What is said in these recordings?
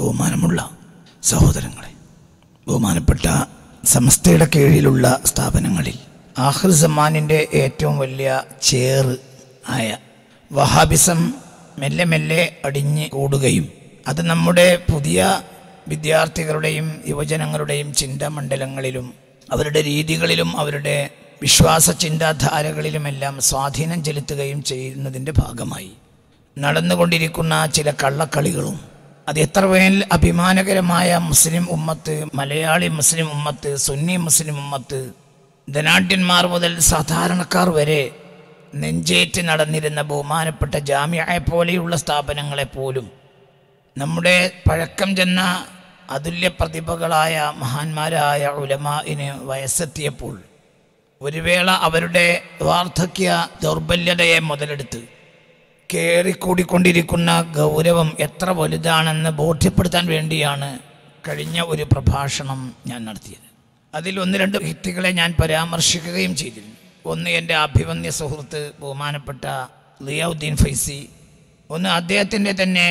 ബഹുമാനമുള്ള സഹോദരങ്ങളെ ബഹുമാനപ്പെട്ട സമസ്തയുടെ കീഴിലുള്ള സ്ഥാപനങ്ങളിൽ ആഹിർ സമാനിൻ്റെ ഏറ്റവും വലിയ ചേർ ആയ വഹാബിസം മെല്ലെ മെല്ലെ അടിഞ്ഞ് കൂടുകയും അത് നമ്മുടെ പുതിയ വിദ്യാർത്ഥികളുടെയും യുവജനങ്ങളുടെയും ചിന്താമണ്ഡലങ്ങളിലും അവരുടെ രീതികളിലും അവരുടെ വിശ്വാസ ചിന്താധാരകളിലുമെല്ലാം സ്വാധീനം ചെലുത്തുകയും ചെയ്യുന്നതിൻ്റെ ഭാഗമായി നടന്നുകൊണ്ടിരിക്കുന്ന ചില കള്ളക്കളികളും അത് എത്ര പേരിൽ അഭിമാനകരമായ മുസ്ലിം ഉമ്മത്ത് മലയാളി മുസ്ലിം ഉമ്മത്ത് സുന്നി മുസ്ലിം ഉമ്മത്ത് ധനാഢ്യന്മാർ മുതൽ സാധാരണക്കാർ വരെ നെഞ്ചേറ്റ് നടന്നിരുന്ന ബഹുമാനപ്പെട്ട ജാമ്യയെ പോലെയുള്ള സ്ഥാപനങ്ങളെപ്പോലും നമ്മുടെ പഴക്കം ചെന്ന അതുല്യ പ്രതിഭകളായ മഹാന്മാരായ ഉലമാന് വയസ്സെത്തിയപ്പോൾ ഒരു വേള അവരുടെ വാർദ്ധക്യ ദൗർബല്യതയെ മുതലെടുത്ത് കയറിക്കൂടിക്കൊണ്ടിരിക്കുന്ന ഗൗരവം എത്ര വലുതാണെന്ന് ബോധ്യപ്പെടുത്താൻ വേണ്ടിയാണ് കഴിഞ്ഞ ഒരു പ്രഭാഷണം ഞാൻ നടത്തിയത് അതിൽ ഒന്ന് രണ്ട് വ്യക്തികളെ ഞാൻ പരാമർശിക്കുകയും ചെയ്തിരുന്നു ഒന്ന് എൻ്റെ അഭിമന്യ സുഹൃത്ത് ബഹുമാനപ്പെട്ട ലിയാദ്ദീൻ ഫൈസി ഒന്ന് അദ്ദേഹത്തിൻ്റെ തന്നെ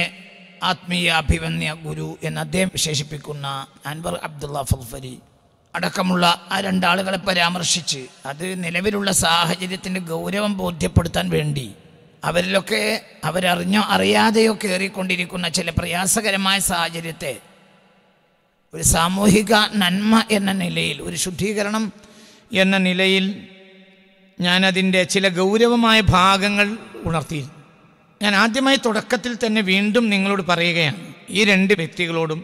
ആത്മീയ അഭിമന്യ ഗുരു എന്ന് അദ്ദേഹം വിശേഷിപ്പിക്കുന്ന അൻവർ അബ്ദുള്ള ഫൽഫരി അടക്കമുള്ള ആ രണ്ടാളുകളെ പരാമർശിച്ച് അത് നിലവിലുള്ള സാഹചര്യത്തിൻ്റെ ഗൗരവം ബോധ്യപ്പെടുത്താൻ വേണ്ടി അവരിലൊക്കെ അവരറിഞ്ഞോ അറിയാതെയോ കയറിക്കൊണ്ടിരിക്കുന്ന ചില പ്രയാസകരമായ സാഹചര്യത്തെ ഒരു സാമൂഹിക നന്മ എന്ന നിലയിൽ ഒരു ശുദ്ധീകരണം എന്ന നിലയിൽ ഞാനതിൻ്റെ ചില ഗൗരവമായ ഭാഗങ്ങൾ ഉണർത്തി ഞാൻ ആദ്യമായി തുടക്കത്തിൽ തന്നെ വീണ്ടും നിങ്ങളോട് പറയുകയാണ് ഈ രണ്ട് വ്യക്തികളോടും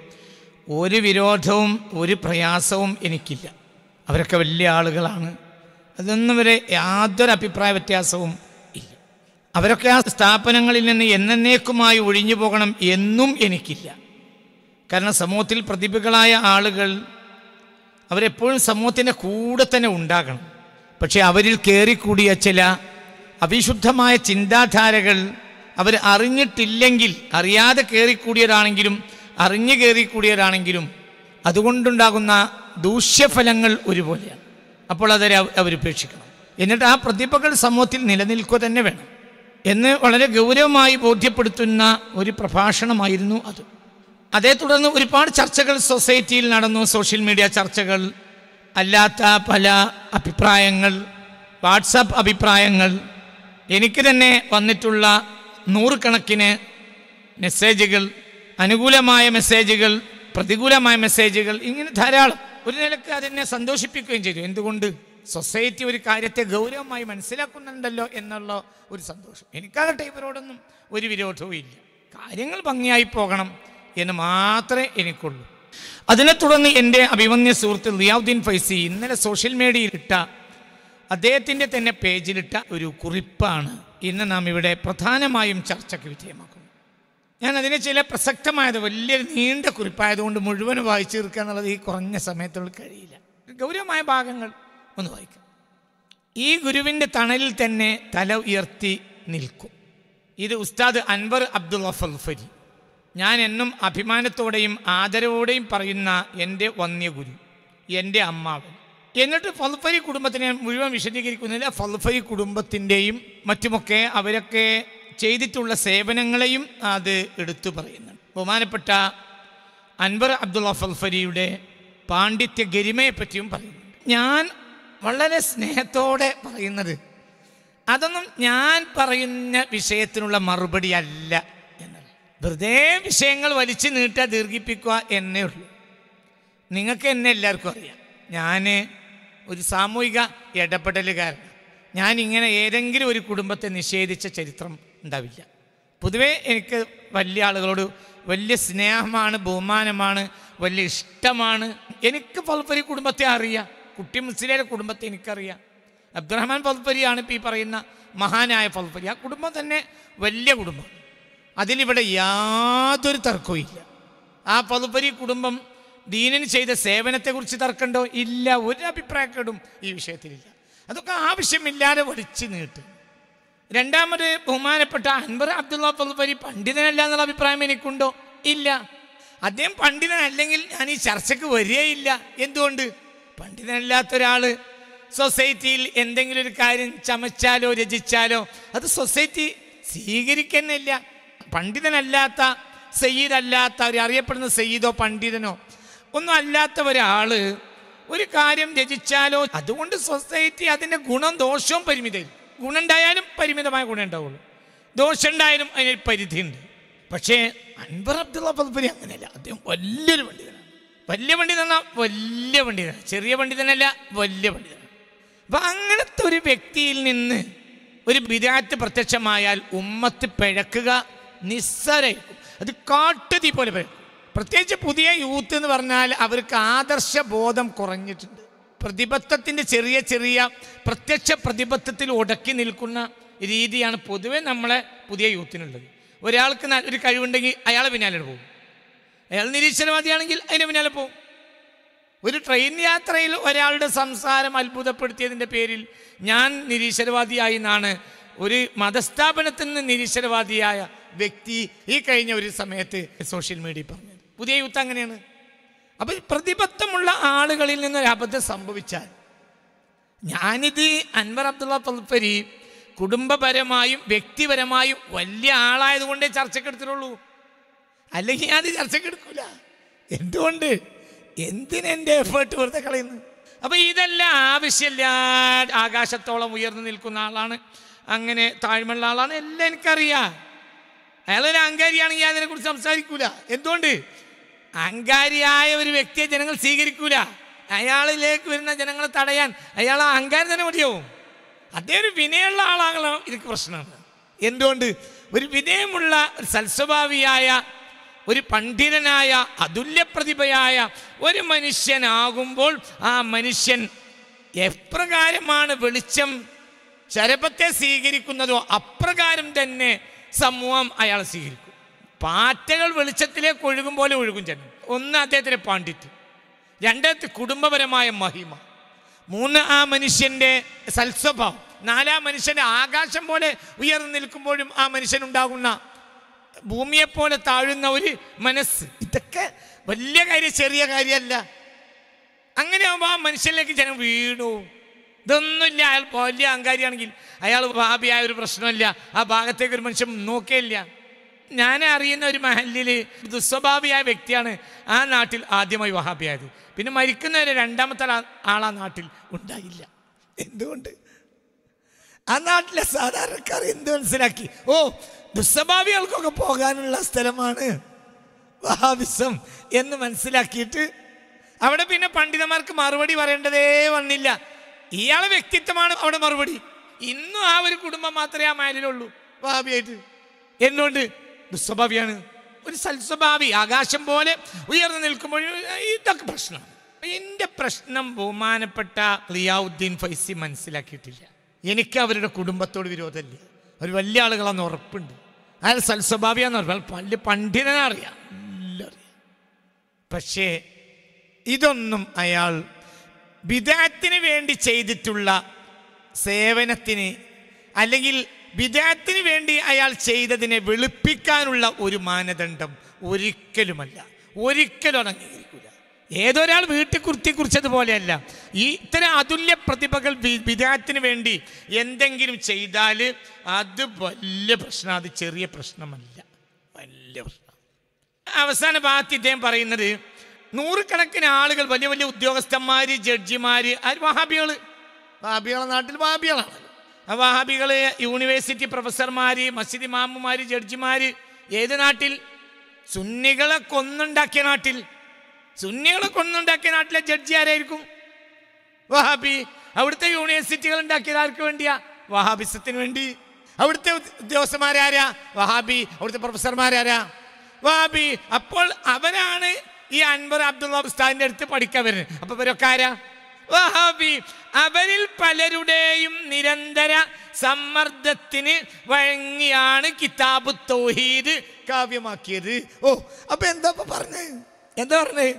ഒരു വിരോധവും ഒരു പ്രയാസവും എനിക്കില്ല അവരൊക്കെ വലിയ ആളുകളാണ് അതൊന്നും വരെ യാതൊരു അഭിപ്രായ വ്യത്യാസവും അവരൊക്കെ ആ സ്ഥാപനങ്ങളിൽ നിന്ന് എന്നേക്കുമായി ഒഴിഞ്ഞു പോകണം എന്നും എനിക്കില്ല കാരണം സമൂഹത്തിൽ പ്രതിഭകളായ ആളുകൾ അവരെപ്പോഴും സമൂഹത്തിൻ്റെ കൂടെ തന്നെ ഉണ്ടാകണം പക്ഷേ അവരിൽ കയറിക്കൂടിയ ചില അവിശുദ്ധമായ ചിന്താധാരകൾ അവർ അറിഞ്ഞിട്ടില്ലെങ്കിൽ അറിയാതെ കയറിക്കൂടിയതാണെങ്കിലും അറിഞ്ഞു കയറിക്കൂടിയതാണെങ്കിലും അതുകൊണ്ടുണ്ടാകുന്ന ദൂഷ്യഫലങ്ങൾ ഒരുപോലെയാണ് അപ്പോൾ അതൊരു അവരുപേക്ഷിക്കണം എന്നിട്ട് ആ പ്രതിഭകൾ സമൂഹത്തിൽ നിലനിൽക്കുക തന്നെ വേണം എന്ന് വളരെ ഗൗരവമായി ബോധ്യപ്പെടുത്തുന്ന ഒരു പ്രഭാഷണമായിരുന്നു അത് അതേ തുടർന്ന് ഒരുപാട് ചർച്ചകൾ സൊസൈറ്റിയിൽ നടന്നു സോഷ്യൽ മീഡിയ ചർച്ചകൾ അല്ലാത്ത പല അഭിപ്രായങ്ങൾ വാട്സപ്പ് അഭിപ്രായങ്ങൾ എനിക്ക് തന്നെ വന്നിട്ടുള്ള നൂറുകണക്കിന് മെസ്സേജുകൾ അനുകൂലമായ മെസ്സേജുകൾ പ്രതികൂലമായ മെസ്സേജുകൾ ഇങ്ങനെ ധാരാളം ഒരു നിലക്ക് അതിനെ സന്തോഷിപ്പിക്കുകയും ചെയ്തു എന്തുകൊണ്ട് സൊസൈറ്റി ഒരു കാര്യത്തെ ഗൗരവമായി മനസ്സിലാക്കുന്നുണ്ടല്ലോ എന്നുള്ള ഒരു സന്തോഷം എനിക്കകട്ടെ ഇവരോടൊന്നും ഒരു വിരോധവും ഇല്ല കാര്യങ്ങൾ ഭംഗിയായി പോകണം എന്ന് മാത്രമേ എനിക്കുള്ളൂ അതിനെ തുടർന്ന് എൻ്റെ അഭിമന്യ സുഹൃത്ത് ലിയാദ്ദീൻ ഫൈസി ഇന്നലെ സോഷ്യൽ മീഡിയയിൽ ഇട്ട അദ്ദേഹത്തിൻ്റെ തന്നെ പേജിലിട്ട ഒരു കുറിപ്പാണ് ഇന്ന് നാം ഇവിടെ പ്രധാനമായും ചർച്ചയ്ക്ക് വിധേയമാക്കുന്നത് ഞാൻ അതിനെ ചില പ്രസക്തമായത് വലിയൊരു നീണ്ട കുറിപ്പായതുകൊണ്ട് മുഴുവൻ വായിച്ചു തീർക്കുക എന്നുള്ളത് ഈ കുറഞ്ഞ സമയത്തുള്ള കഴിയില്ല ഗൗരവമായ ഭാഗങ്ങൾ ഒന്ന് വായിക്കാം ഈ ഗുരുവിൻ്റെ തണലിൽ തന്നെ തല ഉയർത്തി നിൽക്കും ഇത് ഉസ്താദ് അൻവർ അബ്ദുൾ ഫൽഫരി ഞാൻ എന്നും അഭിമാനത്തോടെയും ആദരവോടെയും പറയുന്ന എൻ്റെ വന്യ ഗുരു എൻ്റെ അമ്മാവൻ എന്നിട്ട് ഫൽഫരി കുടുംബത്തിനെ മുഴുവൻ വിശദീകരിക്കുന്നില്ല ഫൽഫരി കുടുംബത്തിൻ്റെയും മറ്റുമൊക്കെ അവരൊക്കെ ചെയ്തിട്ടുള്ള സേവനങ്ങളെയും അത് എടുത്തു പറയുന്നുണ്ട് ബഹുമാനപ്പെട്ട അൻവർ അബ്ദുള്ള ഫൽഫരിയുടെ പാണ്ഡിത്യ ഗരിമയെപ്പറ്റിയും പറ്റിയും പറയുന്നുണ്ട് ഞാൻ വളരെ സ്നേഹത്തോടെ പറയുന്നത് അതൊന്നും ഞാൻ പറയുന്ന വിഷയത്തിനുള്ള മറുപടി അല്ല എന്നത് വെറുതെ വിഷയങ്ങൾ വലിച്ചു നീട്ടുക ദീർഘിപ്പിക്കുക എന്നേ ഉള്ളൂ നിങ്ങൾക്ക് എന്നെ എല്ലാവർക്കും അറിയാം ഞാൻ ഒരു സാമൂഹിക ഇടപെടലുകാരൻ ഞാൻ ഇങ്ങനെ ഏതെങ്കിലും ഒരു കുടുംബത്തെ നിഷേധിച്ച ചരിത്രം ഉണ്ടാവില്ല പൊതുവേ എനിക്ക് വലിയ ആളുകളോട് വലിയ സ്നേഹമാണ് ബഹുമാനമാണ് വലിയ ഇഷ്ടമാണ് എനിക്ക് പലപ്പൊരു കുടുംബത്തെ അറിയാം കുട്ടി മുസ്ലിയുടെ കുടുംബത്തെ എനിക്കറിയാം അബ്ദുറഹ്മാൻ ഫൽപ്പരിയാണ് ഇപ്പം ഈ പറയുന്ന മഹാനായ ഫൽപ്പരി ആ കുടുംബം തന്നെ വലിയ കുടുംബം അതിലിവിടെ യാതൊരു തർക്കവും ഇല്ല ആ ഫൽപ്പരി കുടുംബം ദീനന് ചെയ്ത സേവനത്തെക്കുറിച്ച് തർക്കമുണ്ടോ ഇല്ല ഒരു അഭിപ്രായക്കേടും ഈ വിഷയത്തിലില്ല അതൊക്കെ ആവശ്യമില്ലാതെ വലിച്ചു നീട്ടും രണ്ടാമത് ബഹുമാനപ്പെട്ട അൻവർ അബ്ദുള്ള ഫൽപ്പരി പണ്ഡിതനല്ല എന്നുള്ള അഭിപ്രായം എനിക്കുണ്ടോ ഇല്ല അദ്ദേഹം പണ്ഡിതനല്ലെങ്കിൽ ഞാൻ ഈ ചർച്ചയ്ക്ക് വരികയില്ല എന്തുകൊണ്ട് പണ്ഡിതനല്ലാത്ത ഒരാൾ സൊസൈറ്റിയിൽ എന്തെങ്കിലും ഒരു കാര്യം ചമച്ചാലോ രചിച്ചാലോ അത് സൊസൈറ്റി സ്വീകരിക്കുന്നില്ല പണ്ഡിതനല്ലാത്ത സയ്യിദല്ലാത്ത അവർ അറിയപ്പെടുന്ന സയ്യിദോ പണ്ഡിതനോ ഒന്നും അല്ലാത്ത ഒരാൾ ഒരു കാര്യം രചിച്ചാലോ അതുകൊണ്ട് സൊസൈറ്റി അതിൻ്റെ ഗുണം ദോഷവും പരിമിത ഗുണമുണ്ടായാലും പരിമിതമായ ഗുണം ഉണ്ടാവുള്ളൂ ദോഷമുണ്ടായാലും അതിനൊരു പരിധിയുണ്ട് പക്ഷേ അൻവർ അബ്ദുള്ള പദപ്പുരി അങ്ങനെയല്ല അദ്ദേഹം വലിയൊരു പണ്ഡിതനാണ് വലിയ പണ്ഡിതനാ വലിയ പണ്ഡിതൻ ചെറിയ പണ്ഡിതനല്ല വലിയ പണ്ഡിതൻ അപ്പം അങ്ങനത്തെ ഒരു വ്യക്തിയിൽ നിന്ന് ഒരു ബിരാറ്റ് പ്രത്യക്ഷമായാൽ ഉമ്മത്ത് പിഴക്കുക നിസ്സരയിക്കും അത് കാട്ടുതീ പോലെ പിഴക്കും പ്രത്യേകിച്ച് പുതിയ യൂത്ത് എന്ന് പറഞ്ഞാൽ അവർക്ക് ആദർശ ബോധം കുറഞ്ഞിട്ടുണ്ട് പ്രതിബദ്ധത്തിൻ്റെ ചെറിയ ചെറിയ പ്രത്യക്ഷ പ്രതിബദ്ധത്തിൽ ഉടക്കി നിൽക്കുന്ന രീതിയാണ് പൊതുവെ നമ്മളെ പുതിയ യൂത്തിനുള്ളത് ഒരാൾക്ക് ഒരു കഴിവുണ്ടെങ്കിൽ അയാളെ പിന്നാലെ പോകും അയാൾ നിരീശ്വരവാദിയാണെങ്കിൽ അതിന് പിന്നാലെ പോവും ഒരു ട്രെയിൻ യാത്രയിൽ ഒരാളുടെ സംസാരം അത്ഭുതപ്പെടുത്തിയതിൻ്റെ പേരിൽ ഞാൻ നിരീശ്വരവാദിയായി എന്നാണ് ഒരു മതസ്ഥാപനത്തിൽ നിന്ന് നിരീശ്വരവാദിയായ വ്യക്തി ഈ കഴിഞ്ഞ ഒരു സമയത്ത് സോഷ്യൽ മീഡിയ പറഞ്ഞത് പുതിയ യുദ്ധം അങ്ങനെയാണ് അപ്പം പ്രതിബദ്ധമുള്ള ആളുകളിൽ നിന്ന് ഒരു അബദ്ധം സംഭവിച്ചാൽ ഞാനിത് അൻവർ അബ്ദുള്ള തൽപ്പരി കുടുംബപരമായും വ്യക്തിപരമായും വലിയ ആളായതുകൊണ്ടേ ചർച്ചയ്ക്ക് എടുത്തിട്ടുള്ളൂ അല്ലെങ്കിൽ ഞാൻ ചർച്ചയ്ക്ക് എടുക്കൂല എന്തുകൊണ്ട് എൻ്റെ എഫേർട്ട് വെറുതെ കളയുന്നു അപ്പോൾ ഇതെല്ലാം ആവശ്യമില്ല ആകാശത്തോളം ഉയർന്നു നിൽക്കുന്ന ആളാണ് അങ്ങനെ താഴ്മയുള്ള ആളാണ് എല്ലാം എനിക്കറിയാം അയാളൊരു അഹങ്കാരിയാണെങ്കിൽ അതിനെക്കുറിച്ച് സംസാരിക്കൂല എന്തുകൊണ്ട് അഹങ്കാരിയായ ഒരു വ്യക്തിയെ ജനങ്ങൾ സ്വീകരിക്കൂല അയാളിലേക്ക് വരുന്ന ജനങ്ങളെ തടയാൻ അയാൾ അഹങ്കാരം തന്നെ മതിയാവും അതേ ഒരു വിനയമുള്ള ആളാകണം ഇതിക്ക് പ്രശ്നമാണ് എന്തുകൊണ്ട് ഒരു വിനയമുള്ള ഒരു സൽസ്വഭാവിയായ ഒരു പണ്ഡിതനായ അതുല്യ പ്രതിഭയായ ഒരു മനുഷ്യനാകുമ്പോൾ ആ മനുഷ്യൻ എപ്രകാരമാണ് വെളിച്ചം ശരപത്തെ സ്വീകരിക്കുന്നതോ അപ്രകാരം തന്നെ സമൂഹം അയാൾ സ്വീകരിക്കും പാറ്റകൾ വെളിച്ചത്തിലേക്ക് ഒഴുകും പോലെ ഒഴുകും ചെന്നു ഒന്ന് അദ്ദേഹത്തിൻ്റെ പാണ്ഡിത്യം രണ്ടാമത്തെ കുടുംബപരമായ മഹിമ മൂന്ന് ആ മനുഷ്യൻ്റെ സൽസ്വഭാവം നാലാം മനുഷ്യൻ്റെ ആകാശം പോലെ ഉയർന്നു നിൽക്കുമ്പോഴും ആ മനുഷ്യനുണ്ടാകുന്ന ഭൂമിയെപ്പോലെ താഴുന്ന ഒരു മനസ്സ് ഇതൊക്കെ വലിയ കാര്യം ചെറിയ കാര്യമല്ല അങ്ങനെ ആകുമ്പോൾ ആ മനുഷ്യനിലേക്ക് ജനം വീണു ഇതൊന്നുമില്ല അയാൾ വലിയ അഹങ്കാരിയാണെങ്കിൽ അയാൾ ഭാവിയായ ഒരു പ്രശ്നമില്ല ആ ഭാഗത്തേക്ക് ഒരു മനുഷ്യൻ നോക്കേയില്ല ഞാൻ അറിയുന്ന ഒരു മഹലിൽ ദുസ്വഭാവിയായ വ്യക്തിയാണ് ആ നാട്ടിൽ ആദ്യമായി വഹാബിയായത് പിന്നെ മരിക്കുന്നവരെ രണ്ടാമത്തെ ആൾ ആ നാട്ടിൽ ഉണ്ടായില്ല എന്തുകൊണ്ട് ആ നാട്ടിലെ സാധാരണക്കാർ എന്ത് മനസ്സിലാക്കി ഓ ദുസ്സഭാവികൾക്കൊക്കെ പോകാനുള്ള സ്ഥലമാണ് വഹാബിസം എന്ന് മനസ്സിലാക്കിയിട്ട് അവിടെ പിന്നെ പണ്ഡിതന്മാർക്ക് മറുപടി പറയേണ്ടതേ വന്നില്ല ഇയാളെ വ്യക്തിത്വമാണ് അവിടെ മറുപടി ഇന്നും ആ ഒരു കുടുംബം മാത്രമേ ആ മാലിലുള്ളൂ വഹാബിയായിട്ട് എന്തുകൊണ്ട് ദുസ്വഭാവിയാണ് ഒരു സൽസ്വഭാവി ആകാശം പോലെ ഉയർന്നു നിൽക്കുമ്പോൾ ഇതൊക്കെ പ്രശ്നമാണ് എൻ്റെ പ്രശ്നം ബഹുമാനപ്പെട്ട റിയാവുദ്ദീൻ ഫൈസി മനസ്സിലാക്കിയിട്ടില്ല എനിക്ക് അവരുടെ കുടുംബത്തോട് വിരോധമില്ല അവർ വലിയ ആളുകളാണെന്ന് ഉറപ്പുണ്ട് അയാൾ സൽസ്വഭാവിയാന്ന് പറഞ്ഞാൽ വലിയ പണ്ഡിതനെ അറിയാം പക്ഷേ ഇതൊന്നും അയാൾ വിദേഹത്തിന് വേണ്ടി ചെയ്തിട്ടുള്ള സേവനത്തിന് അല്ലെങ്കിൽ വിദേഹത്തിന് വേണ്ടി അയാൾ ചെയ്തതിനെ വെളുപ്പിക്കാനുള്ള ഒരു മാനദണ്ഡം ഒരിക്കലുമല്ല ഒരിക്കലും അംഗീകരിക്കില്ല ഏതൊരാൾ വീട്ടിൽ കുർത്തി കുറിച്ചതുപോലെയല്ല ഈ ഇത്തരം അതുല്യ പ്രതിഭകൾ വിദേഹത്തിന് വേണ്ടി എന്തെങ്കിലും ചെയ്താൽ അത് വലിയ പ്രശ്നം അത് ചെറിയ പ്രശ്നമല്ല വലിയ പ്രശ്നം അവസാന ഭാഗത്ത് ഇദ്ദേഹം പറയുന്നത് നൂറുകണക്കിന് ആളുകൾ വലിയ വലിയ ഉദ്യോഗസ്ഥന്മാർ ജഡ്ജിമാർ അത് വഹാബികൾ വഹാബികളെ നാട്ടിൽ വഹാബികളാണ് ആ വഹാബികൾ യൂണിവേഴ്സിറ്റി പ്രൊഫസർമാർ മസ്ജിദ് ഇമാമുമാർ ജഡ്ജിമാർ ഏത് നാട്ടിൽ സുന്നികളെ കൊന്നുണ്ടാക്കിയ നാട്ടിൽ സുന്നികളെ കൊന്നുണ്ടാക്കിയ നാട്ടിലെ ജഡ്ജി ആരായിരിക്കും വഹാബി അവിടുത്തെ യൂണിവേഴ്സിറ്റികൾ ഉണ്ടാക്കിയത് ആർക്ക് വേണ്ടിയാ വഹാബിസത്തിന് വേണ്ടി അവിടുത്തെ ഉദ്യോഗസ്ഥന്മാരാരാ വഹാബി അവിടുത്തെ പ്രൊഫസർമാരാരാ വഹാബി അപ്പോൾ അവരാണ് ഈ അൻവർ അബ്ദുള്ള ഉസ്താദിൻ്റെ അടുത്ത് പഠിക്കാൻ വരുന്നത് അപ്പോൾ ഇവരൊക്കെ ആരാ വഹാബി അവരിൽ പലരുടെയും നിരന്തര സമ്മർദ്ദത്തിന് വഴങ്ങിയാണ് കിതാബ് തൗഹീദ് കാവ്യമാക്കിയത് ഓ അപ്പൊ എന്താ പറഞ്ഞത് എന്താ പറഞ്ഞത്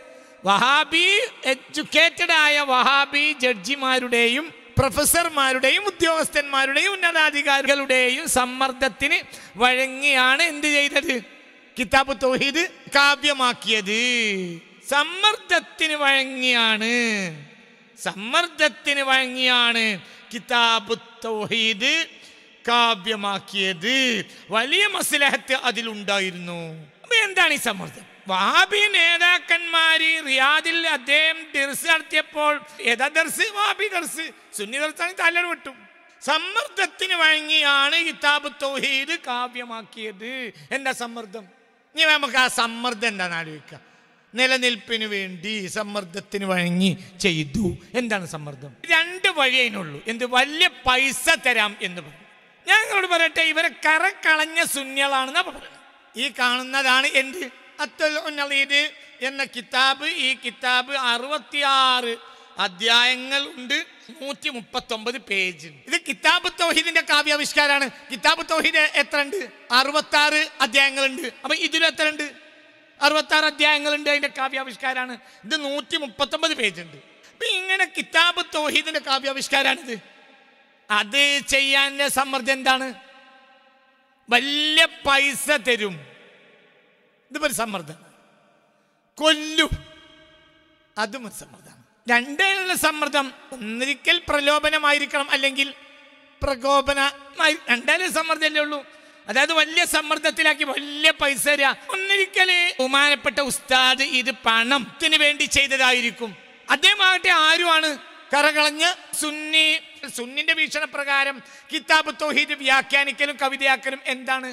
വഹാബി എഡ്യൂക്കേറ്റഡ് ആയ വഹാബി ജഡ്ജിമാരുടെയും പ്രൊഫസർമാരുടെയും ഉദ്യോഗസ്ഥന്മാരുടെയും ഉന്നതാധികാരികളുടെയും സമ്മർദ്ദത്തിന് വഴങ്ങിയാണ് എന്ത് ചെയ്തത് കിതാബ് തോഹീദ് കാവ്യമാക്കിയത് സമ്മർദ്ദത്തിന് വഴങ്ങിയാണ് സമ്മർദ്ദത്തിന് വഴങ്ങിയാണ് കിതാബ് തൗഹീദ് കാവ്യമാക്കിയത് വലിയ മസ്ലഹത്ത് അതിലുണ്ടായിരുന്നു അപ്പൊ എന്താണ് ഈ സമ്മർദ്ദം വാബി നേതാക്കന്മാര് റിയാദിൽ അദ്ദേഹം ദർസ് നടത്തിയപ്പോൾ ഏതാ ദർസ് വാബി ദർസ് സുന്നി ദർസാണ് തലർ വിട്ടു സമ്മർദ്ദത്തിന് വഴങ്ങിയാണ് കിതാബ് തൗഹീദ് കാവ്യമാക്കിയത് എന്താ സമ്മർദ്ദം ഇനി നമുക്ക് ആ സമ്മർദ്ദം എന്താണെന്ന് ആലോചിക്കാം നിലനിൽപ്പിന് വേണ്ടി സമ്മർദ്ദത്തിന് വഴങ്ങി ചെയ്തു എന്താണ് സമ്മർദ്ദം രണ്ട് വഴി എന്ത് വലിയ പൈസ തരാം എന്ന് പറഞ്ഞു നിങ്ങളോട് പറയട്ടെ ഇവരെ കറക്കളഞ്ഞ കളഞ്ഞ സുന്യളാണെന്നാ പറഞ്ഞു ഈ കാണുന്നതാണ് എന്ത് അത്തൽനീര് എന്ന കിതാബ് ഈ കിതാബ് അറുപത്തിയാറ് അധ്യായങ്ങൾ ഉണ്ട് നൂറ്റി മുപ്പത്തൊമ്പത് പേജ് ഇത് കിതാബ് തൗഹീദിന്റെ കാവ്യാവിഷ്കാരാണ് കിതാബ് തൗഹീദ് എത്ര ഉണ്ട് അറുപത്തി ആറ് അധ്യായങ്ങൾ ഉണ്ട് അപ്പൊ ഇതിലും എത്ര ഉണ്ട് അറുപത്തി ആറ് അധ്യായങ്ങൾ ഉണ്ട് അതിന്റെ കാവ്യാവിഷ്കാരാണ് ഇത് നൂറ്റി മുപ്പത്തൊമ്പത് പേജ് ഉണ്ട് അപ്പൊ ഇങ്ങനെ കിതാബ് തൗഹീദിന്റെ കാവ്യാവിഷ്കാരാണിത് അത് ചെയ്യാൻ സമ്മർദ്ദം എന്താണ് വലിയ പൈസ തരും ഇതിപ്പോൾ സമ്മർദ്ദം കൊല്ലു അതും ഒരു സമ്മർദ്ദമാണ് രണ്ടേലുള്ള സമ്മർദ്ദം ഒന്നിരിക്കൽ പ്രലോഭനമായിരിക്കണം അല്ലെങ്കിൽ പ്രകോപനമായി രണ്ടേലും സമ്മർദ്ദമല്ലേ ഉള്ളൂ അതായത് വലിയ സമ്മർദ്ദത്തിലാക്കി വലിയ പൈസ ഒന്നിരിക്കലേ ബഹുമാനപ്പെട്ട ഉസ്താദ് ഇത് പണത്തിന് വേണ്ടി ചെയ്തതായിരിക്കും അദ്ദേഹമാകട്ടെ ആരുമാണ് കറകളഞ്ഞ് സുന്നി സുന്നിന്റെ വീക്ഷണപ്രകാരം കിതാബ് തോഹീദ് വ്യാഖ്യാനിക്കലും കവിതയാക്കലും എന്താണ്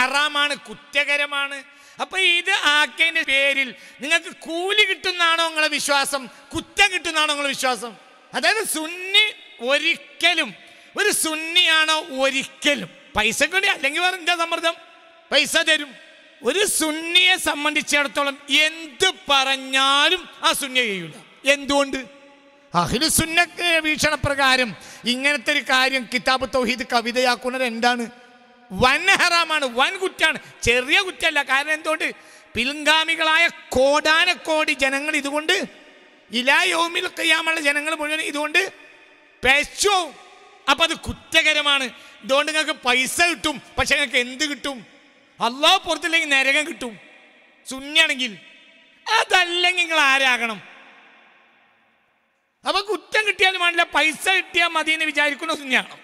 ഹറാമാണ് കുറ്റകരമാണ് അപ്പൊ ഇത് ആക്കേന്റെ പേരിൽ നിങ്ങൾക്ക് കൂലി കിട്ടുന്നാണോ നിങ്ങളെ വിശ്വാസം കുറ്റം കിട്ടുന്നാണോ നിങ്ങളെ വിശ്വാസം അതായത് സുന്നി ഒരിക്കലും ഒരു സുന്നിയാണോ ഒരിക്കലും പൈസ കൂടി അല്ലെങ്കിൽ വേറെ എന്താ സമ്മർദ്ദം പൈസ തരും ഒരു സുന്നിയെ സംബന്ധിച്ചിടത്തോളം എന്ത് പറഞ്ഞാലും ആ സുന്നി ചെയ്യൂല എന്തുകൊണ്ട് അഹിലു സുന്ന വീക്ഷണപ്രകാരം ഇങ്ങനത്തെ ഒരു കാര്യം കിതാബ് തൗഹീദ് കവിതയാക്കുന്നത് എന്താണ് വൻ ഹറാമാണ് വൻ കുറ്റാണ് ചെറിയ കുറ്റല്ല കാരണം എന്തുകൊണ്ട് പിൽഗാമികളായ കോടാനക്കോടി ജനങ്ങൾ ഇതുകൊണ്ട് ഇലാ യോമിൽ കയ്യാമുള്ള ജനങ്ങൾ മുഴുവൻ ഇതുകൊണ്ട് പേശോ അപ്പം അത് കുറ്റകരമാണ് ഇതുകൊണ്ട് നിങ്ങൾക്ക് പൈസ കിട്ടും പക്ഷെ നിങ്ങൾക്ക് എന്ത് കിട്ടും അള്ളാഹ് പുറത്തില്ലെങ്കിൽ നരകം കിട്ടും സുന്നിയാണെങ്കിൽ അതല്ലെങ്കിൽ നിങ്ങൾ ആരാകണം അപ്പൊ കുറ്റം കിട്ടിയാലും വേണ്ടില്ല പൈസ കിട്ടിയാൽ മതി എന്ന് വിചാരിക്കുന്ന സുന്നിയാണോ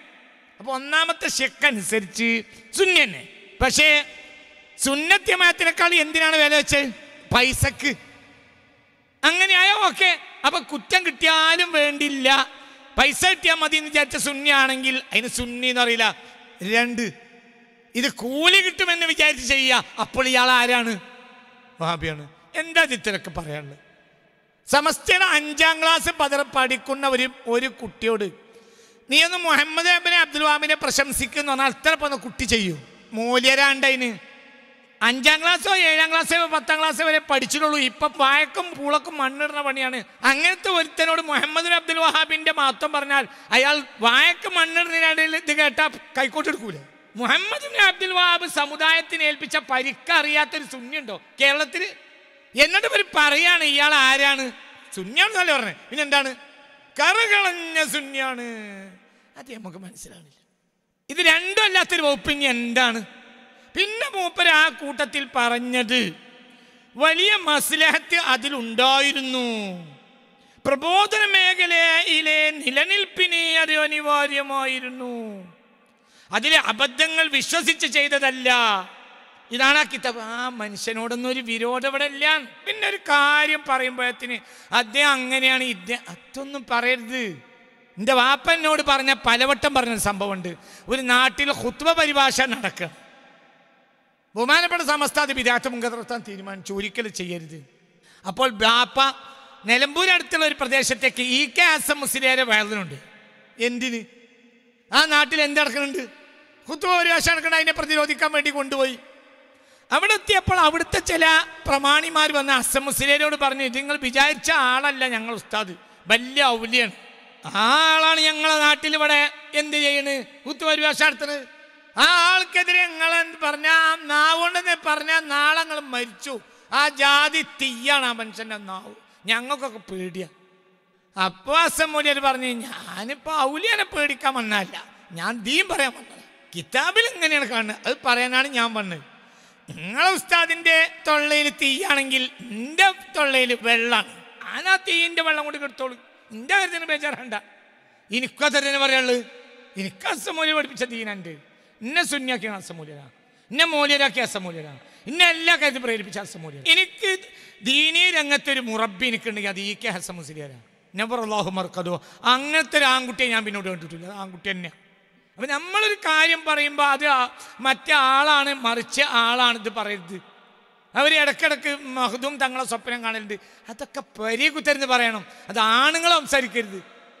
അപ്പോൾ ഒന്നാമത്തെ അനുസരിച്ച് സുന്നന്നെ പക്ഷേ സുന്നത്യമായത്തിനേക്കാൾ എന്തിനാണ് വില വെച്ചത് പൈസക്ക് അങ്ങനെയായോ ഓക്കെ അപ്പൊ കുറ്റം കിട്ടിയാലും വേണ്ടില്ല പൈസ കിട്ടിയാൽ മതി എന്ന് വിചാരിച്ച സുന്നിയാണെങ്കിൽ അതിന് സുന്നി എന്ന് അറിയില്ല രണ്ട് ഇത് കൂലി കിട്ടുമെന്ന് വിചാരിച്ച് ചെയ്യുക അപ്പോൾ ഇയാൾ ആരാണ് വഹാബിയാണ് എന്താ ചിത്രമൊക്കെ പറയാനുള്ളത് സമസ്തയുടെ അഞ്ചാം ക്ലാസ് പതർ പഠിക്കുന്ന ഒരു ഒരു കുട്ടിയോട് നീ ഒന്ന് മുഹമ്മദ് അബിനെ അബ്ദുൽ വാമിനെ പ്രശംസിക്കുന്നു പറഞ്ഞാൽ അത്ര പോന്ന കുട്ടി ചെയ്യൂ മൂല്യരാണ്ടതിന് അഞ്ചാം ക്ലാസ്സോ ഏഴാം ക്ലാസ്സോ പത്താം ക്ലാസ്സോ വരെ പഠിച്ചിട്ടുള്ളൂ ഇപ്പൊ വായക്കും പൂളക്കും മണ്ണിടുന്ന പണിയാണ് അങ്ങനത്തെ ഒരുത്തനോട് മുഹമ്മദ് അബ്ദുൽ വഹാബിന്റെ മഹത്വം പറഞ്ഞാൽ അയാൾ വായക്ക് മണ്ണിടുന്നതിനിടയിൽ ഇത് കേട്ടാൽ കൈക്കോട്ടെടുക്കൂലേ മുഹമ്മദ് അബ്ദുൽ വഹാബ് സമുദായത്തിന് ഏൽപ്പിച്ച പരിക്കറിയാത്തൊരു ശൂന്യുണ്ടോ കേരളത്തിൽ എന്നിട്ട് ഒരു പറയാണ് ഇയാൾ ആരാണ് ശൂന്യാണെന്നല്ലേ പറഞ്ഞത് പിന്നെന്താണ് കറകളഞ്ഞ ശൂന്യാണ് അത് നമുക്ക് മനസ്സിലാവില്ല ഇത് രണ്ടല്ലാത്തൊരു വകുപ്പ് ഇനി എന്താണ് പിന്നെ മൂപ്പർ ആ കൂട്ടത്തിൽ പറഞ്ഞത് വലിയ മസ്ലഹത്ത് അതിലുണ്ടായിരുന്നു പ്രബോധന മേഖലയിലെ നിലനിൽപ്പിന് അത് അനിവാര്യമായിരുന്നു അതിലെ അബദ്ധങ്ങൾ വിശ്വസിച്ച് ചെയ്തതല്ല ഇതാണ് ആ കിത്താബ് ആ മനുഷ്യനോടൊന്നും ഒരു വിരോധം ഇവിടെ പിന്നെ ഒരു കാര്യം പറയുമ്പോഴത്തിന് അദ്ദേഹം അങ്ങനെയാണ് ഇദ്ദേഹം അതൊന്നും പറയരുത് എൻ്റെ വാപ്പനോട് പറഞ്ഞ പലവട്ടം പറഞ്ഞ സംഭവമുണ്ട് ഒരു നാട്ടിൽ ഹുത്വ പരിഭാഷ നടക്കുക ബഹുമാനപ്പെട്ട സമസ്ത അത് വിദാത്ത മുഖത്തർത്താൻ തീരുമാനിച്ചു ഒരിക്കലും ചെയ്യരുത് അപ്പോൾ ബാപ്പ നിലമ്പൂരടുത്തുള്ള ഒരു പ്രദേശത്തേക്ക് ഇ കെ ആസം മുസ്ലിയാരെ വേദനുണ്ട് എന്തിന് ആ നാട്ടിൽ എന്ത് നടക്കുന്നുണ്ട് ഹുത്വ പരിഭാഷ നടക്കണം അതിനെ പ്രതിരോധിക്കാൻ വേണ്ടി കൊണ്ടുപോയി അവിടെ എത്തിയപ്പോൾ അവിടുത്തെ ചില പ്രമാണിമാർ വന്ന അസം മുസ്ലിയാരോട് പറഞ്ഞു നിങ്ങൾ വിചാരിച്ച ആളല്ല ഞങ്ങൾ ഉസ്താദ് വലിയ ഔലിയാണ് ആ ആളാണ് ഞങ്ങളെ നാട്ടിൽ ഇവിടെ എന്ത് ചെയ്യണ് കുത്തു നടത്തുന്നത് ആ ആൾക്കെതിരെ എന്ത് പറഞ്ഞ നാവുണ്ടെന്ന് പറഞ്ഞാൽ നാളെ ഞങ്ങൾ മരിച്ചു ആ ജാതി തീയാണ് ആ മനുഷ്യൻ്റെ നാവ് ഞങ്ങൾക്കൊക്കെ പേടിയ അപ്പോൾ അസം മൂല്യർ പറഞ്ഞു ഞാനിപ്പോൾ ഔലിയനെ പേടിക്കാൻ വന്നല്ല ഞാൻ ദീം പറയാൻ വന്നത് കിതാബിൽ ഇങ്ങനെയാണ് കാണുന്നത് അത് പറയാനാണ് ഞാൻ വന്നത് നിങ്ങളെ ഉസ്താദിൻ്റെ തൊള്ളയിൽ തീയാണെങ്കിൽ എൻ്റെ തൊള്ളയിൽ വെള്ളമാണ് ഞാൻ ആ തീയിൻ്റെ വെള്ളം കൂടി എടുത്തോളൂ എൻ്റെ കാര്യത്തിന് ബേജാറണ്ട ബേജാറാണ്ട എനിക്കതരനെ പറയുള്ളൂ എനിക്ക് അസമൂല്യം പഠിപ്പിച്ച ദീനുണ്ട് എന്നെ സുന്യാക്കിയ അസമൂല്യനാണ് എന്നെ മൂല്യരാക്കിയ അസമൂല്യനാണ് എന്നെ എല്ലാ കാര്യത്തിലും പ്രേരിപ്പിച്ച അസമൂല്യം എനിക്ക് ദീനീ രംഗത്തൊരു മുറബി എനിക്കുണ്ടെങ്കിൽ അത് ഈ കെ ഹസ മുസ്ലിയാരാണ് നബറുള്ളാഹു മർക്കതോ അങ്ങനത്തെ ഒരു ആൺകുട്ടിയെ ഞാൻ പിന്നോട്ട് കണ്ടിട്ടില്ല ആൺകുട്ടി തന്നെ അപ്പൊ നമ്മളൊരു കാര്യം പറയുമ്പോൾ അത് മറ്റേ ആളാണ് മറിച്ച് ആളാണിത് പറയരുത് അവർ ഇടക്കിടക്ക് മഹദും തങ്ങളെ സ്വപ്നം കാണലുണ്ട് അതൊക്കെ പരീകുത്തരുന്ന് പറയണം അത് ആണുങ്ങൾ സംസാരിക്കരുത്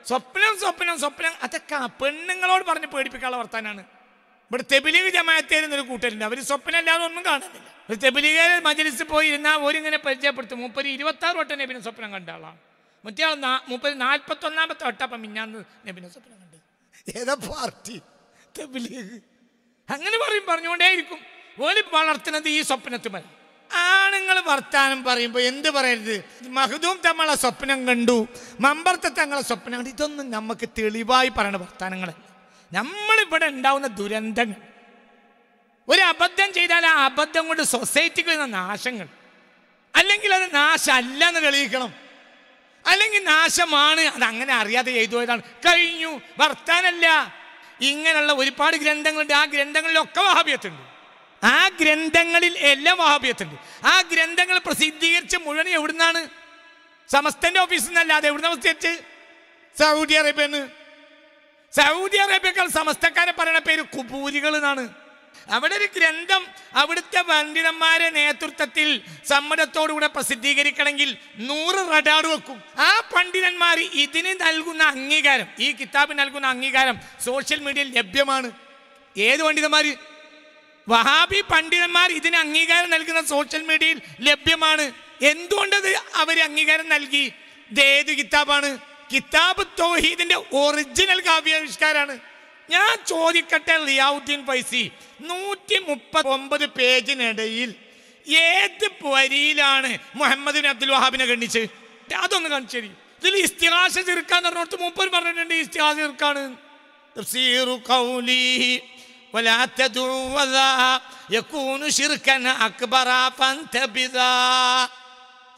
സ്വപ്നം സ്വപ്നം സ്വപ്നം അതൊക്കെ പെണ്ണുങ്ങളോട് പറഞ്ഞ് പേടിപ്പിക്കാനുള്ള വർത്താനാണ് ഇവിടെ തെബിലീഗ് ജമാഅത്തേരുന്ന ഒരു കൂട്ടരുണ്ട് അവർ അല്ലാതെ ഒന്നും കാണുന്നില്ല ഒരു തെബിലീഗാരെ മജലിസ് പോയി ഇരുന്നാൽ ഓരിങ്ങനെ പരിചയപ്പെടുത്തും മൂപ്പര് ഇരുപത്താറ് വട്ടം നബിനെ സ്വപ്നം കണ്ട ആളാണ് മറ്റേ ആൾ മൂപ്പര് നാൽപ്പത്തൊന്നാമത്തെ വട്ടപ്പം മിന്നാന്ന് നബിനെ സ്വപ്നം കണ്ട് ഏതാ പാർട്ടി തെബിലീഗ് അങ്ങനെ പറയും പറഞ്ഞുകൊണ്ടേയിരിക്കും ഓല് വളർത്തുന്നത് ഈ സ്വപ്നത്തുമല്ല ആണുങ്ങൾ വർത്താനം പറയുമ്പോൾ എന്ത് പറയരുത് മഹദൂം തമ്മളെ സ്വപ്നം കണ്ടു മമ്പർത്ത തങ്ങളെ സ്വപ്നം കണ്ടു ഇതൊന്നും നമുക്ക് തെളിവായി പറയണ വർത്താനങ്ങളല്ല നമ്മളിവിടെ ഉണ്ടാവുന്ന ദുരന്തങ്ങൾ ഒരു അബദ്ധം ചെയ്താൽ ആ അബദ്ധം കൊണ്ട് സൊസൈറ്റിക്ക് വരുന്ന നാശങ്ങൾ അല്ലെങ്കിൽ അത് നാശമല്ല എന്ന് തെളിയിക്കണം അല്ലെങ്കിൽ നാശമാണ് അത് അങ്ങനെ അറിയാതെ ചെയ്തു പോയതാണ് കഴിഞ്ഞു വർത്താനല്ല ഇങ്ങനെയുള്ള ഒരുപാട് ഗ്രന്ഥങ്ങളുണ്ട് ആ ഗ്രന്ഥങ്ങളിലൊക്കെ വഹാബിയത്തുണ്ട് ആ ഗ്രന്ഥങ്ങളിൽ എല്ലാം വഹാബിയത്തുണ്ട് ആ ഗ്രന്ഥങ്ങൾ പ്രസിദ്ധീകരിച്ച് മുഴുവൻ എവിടുന്നാണ് സമസ്തന്റെ ഓഫീസിൽ നിന്നല്ലാതെ എവിടുന്ന പ്രസിദ്ധീകരിച്ച് സൗദി അറേബ്യന്ന് സൗദി അറേബ്യക്കാൾ സമസ്തക്കാരെ പറയുന്ന പേര് കുബൂരികൾ എന്നാണ് അവിടെ ഒരു ഗ്രന്ഥം അവിടുത്തെ പണ്ഡിതന്മാരെ നേതൃത്വത്തിൽ സമ്മതത്തോടുകൂടെ പ്രസിദ്ധീകരിക്കണമെങ്കിൽ നൂറ് റഡാർ വെക്കും ആ പണ്ഡിതന്മാർ ഇതിന് നൽകുന്ന അംഗീകാരം ഈ കിതാബിന് നൽകുന്ന അംഗീകാരം സോഷ്യൽ മീഡിയയിൽ ലഭ്യമാണ് ഏത് പണ്ഡിതന്മാർ വഹാബി പണ്ഡിതന്മാർ ഇതിന് അംഗീകാരം നൽകുന്ന സോഷ്യൽ മീഡിയയിൽ ലഭ്യമാണ് എന്തുകൊണ്ടത് അവർ അംഗീകാരം നൽകി ഇതേത് കിതാബാണ് കിതാബ് തോഹീദിന്റെ ഒറിജിനൽ കാവ്യാവിഷ്കാരാണ് ഞാൻ ചോദിക്കട്ടെ റിയാവുദ്ദീൻ ഫൈസി നൂറ്റി മുപ്പത്തി ഒമ്പത് പേജിനിടയിൽ ഏത് വരിയിലാണ് മുഹമ്മദ് അബ്ദുൽ വഹാബിനെ ഖണ്ഡിച്ച് അതൊന്ന് കാണിച്ചു ഇതിൽ ഇസ്തിഹാസ ചെറുക്കാന്ന് പറഞ്ഞോടത്ത് മൂപ്പർ പറഞ്ഞിട്ടുണ്ട് ഇസ്തിഹാസ ചെറുക്കാണ് ولا تدعو ولا يكون شركا أكبر فانتبذا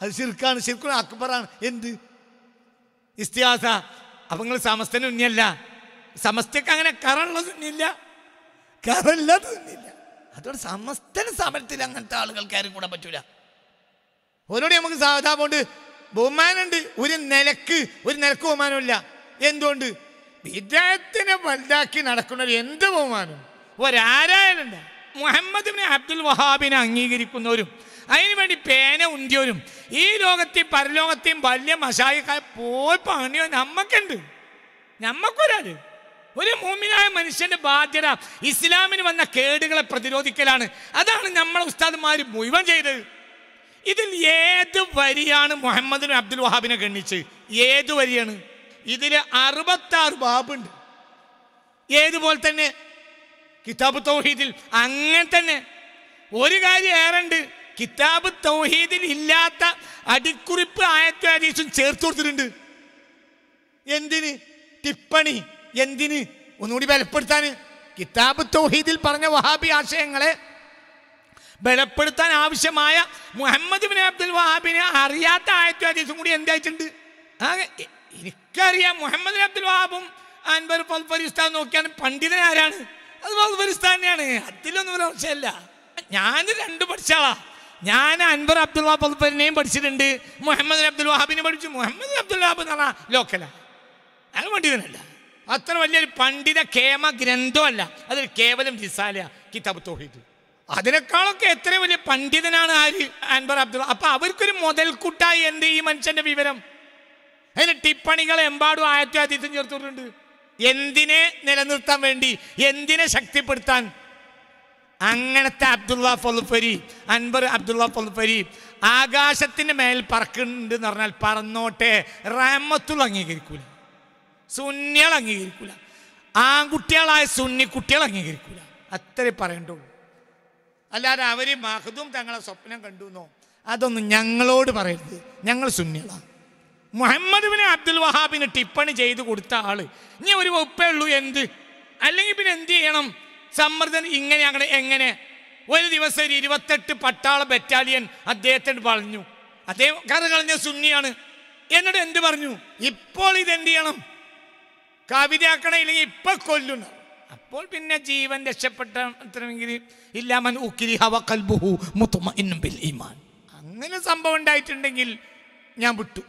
അത് ശിർക്കാണ് ശിർക്കുള്ള അക്ബറാണ് എന്ത് ഇസ്തിഹാസ അപ്പം നിങ്ങൾ സമസ്തന് ഉണ്ണിയല്ല സമസ്തക്ക് അങ്ങനെ കറുള്ളത് ഉണ്ണിയില്ല കറുള്ളത് ഉണ്ണിയില്ല അതുകൊണ്ട് സമസ്തന് സമരത്തിൽ അങ്ങനത്തെ ആളുകൾക്ക് ആരും കൂടാൻ പറ്റൂല ഓരോടെ നമുക്ക് സാധാപമുണ്ട് ബഹുമാനുണ്ട് ഒരു നിലക്ക് ഒരു നിലക്ക് ബഹുമാനമില്ല എന്തുകൊണ്ട് വിജയത്തിനെ വലുതാക്കി നടക്കുന്നവർ എന്ത് ബഹുമാനം ഒരാരായനുണ്ട് മുഹമ്മദിനെ അബ്ദുൽ വഹാബിനെ അംഗീകരിക്കുന്നവരും അതിനുവേണ്ടി പേന ഉന്തിയവരും ഈ ലോകത്തെയും പരലോകത്തെയും വലിയ മഷായിക്കാർ പോയി പണിയോ നമ്മക്കുണ്ട് നമ്മക്കൊരാൾ ഒരു മൂമിനായ മനുഷ്യന്റെ ബാധ്യത ഇസ്ലാമിന് വന്ന കേടുകളെ പ്രതിരോധിക്കലാണ് അതാണ് നമ്മളെ ഉസ്താദ്മാർ മുഴുവൻ ചെയ്തത് ഇതിൽ ഏത് വരിയാണ് മുഹമ്മദിനും അബ്ദുൽ വഹാബിനെ ഗണ്ണിച്ച് ഏത് വരിയാണ് ഇതിൽ അറുപത്താറ് ബാബുണ്ട് ഏതുപോലെ തന്നെ കിതാബ് തൗഹീദിൽ അങ്ങനെ തന്നെ ഒരു കാര്യം ഏറെണ്ട് കിതാബ് തൗഹീദിൽ ഇല്ലാത്ത അടിക്കുറിപ്പ് ആയത്തെ അരീസും ചേർത്ത് കൊടുത്തിട്ടുണ്ട് എന്തിന് ടിപ്പണി എന്തിന് ഒന്നുകൂടി ബലപ്പെടുത്താൻ കിതാബ് തൗഹീദിൽ പറഞ്ഞ വഹാബി ആശയങ്ങളെ ബലപ്പെടുത്താൻ ആവശ്യമായ മുഹമ്മദ് ബിൻ അബ്ദുൽ വഹാബിനെ അറിയാത്ത ആയത്തെ അരീസും കൂടി എന്തായിട്ടുണ്ട് എനിക്കറിയാം മുഹമ്മദ് അബ്ദുൽ വഹാബും അൻവർ ഫൽഫരി ഉസ്താദ് നോക്കിയാണ് പണ്ഡിതനാരാണ് അത് തന്നെയാണ് അതിലൊന്നും ഒരു ആവശ്യമല്ല ഞാൻ രണ്ട് പഠിച്ചാളാ ഞാൻ അൻവർ അബ്ദുൽ പതുപ്പരിനെയും പഠിച്ചിട്ടുണ്ട് മുഹമ്മദ് അബ്ദുൽ വഹാബിനെ പഠിച്ചു മുഹമ്മദ് അബ്ദുൽ വഹാബ് എന്ന് പറഞ്ഞാൽ ലോക്കലാണ് ഞങ്ങൾ പണ്ഡിതനല്ല അത്ര വലിയൊരു പണ്ഡിത കേമ ഗ്രന്ഥമല്ല അതൊരു കേവലം ജിസാല കിതാബ് തോഹീദ് അതിനേക്കാളൊക്കെ എത്ര വലിയ പണ്ഡിതനാണ് ആര് അൻവർ അബ്ദുള്ള അപ്പൊ അവർക്കൊരു കൂട്ടായി എന്ത് ഈ മനുഷ്യന്റെ വിവരം അതിന് ടിപ്പണികൾ എമ്പാടും ആയിരത്തി ആദ്യത്തും ചേർത്തിട്ടുണ്ട് എന്തിനെ നിലനിർത്താൻ വേണ്ടി എന്തിനെ ശക്തിപ്പെടുത്താൻ അങ്ങനത്തെ അബ്ദുള്ള പൊൽപ്പരി അൻബർ അബ്ദുള്ള പൊൽപ്പരി ആകാശത്തിന് മേൽ പറക്കുന്നുണ്ട് എന്ന് പറഞ്ഞാൽ പറന്നോട്ടെ റഹമത്തുള്ള അംഗീകരിക്കൂല സുന്നികൾ അംഗീകരിക്കൂല ആൺകുട്ടികളായ സുന്നി കുട്ടികൾ അംഗീകരിക്കൂല അത്രേ പറയണ്ടുള്ളൂ അല്ലാതെ അവർ മഹദും തങ്ങളെ സ്വപ്നം കണ്ടു എന്നോ അതൊന്നും ഞങ്ങളോട് പറയരുത് ഞങ്ങൾ സുന്നികളാണ് മുഹമ്മദ് ബിൻ അബ്ദുൽ വഹാബിന് ടിപ്പണി ചെയ്ത് കൊടുത്ത ആള് ഇനി ഒരു ഉപ്പേ ഉള്ളൂ എന്ത് അല്ലെങ്കിൽ പിന്നെ എന്ത് ചെയ്യണം സമ്മർദ്ദൻ ഇങ്ങനെ അങ്ങനെ എങ്ങനെ ഒരു ദിവസം ഒരു ഇരുപത്തെട്ട് പട്ടാള ബറ്റാലിയൻ അദ്ദേഹത്തിന് പറഞ്ഞു അദ്ദേഹം കഥ കളഞ്ഞ സുന്നിയാണ് എന്നിട്ട് എന്ത് പറഞ്ഞു ഇപ്പോൾ ഇതെന്ത് ചെയ്യണം കവിതയാക്കണം ഇല്ലെങ്കിൽ ഇപ്പം കൊല്ലുന്നു അപ്പോൾ പിന്നെ ജീവൻ രക്ഷപ്പെട്ടെങ്കിൽ ഇല്ലാമൻ ഉക്കിരി ഹവ കൽബുഹു മുത്തുമ ഇന്നും ബിൽ ഈമാൻ അങ്ങനെ സംഭവം ഉണ്ടായിട്ടുണ്ടെങ്കിൽ ഞാൻ വിട്ടു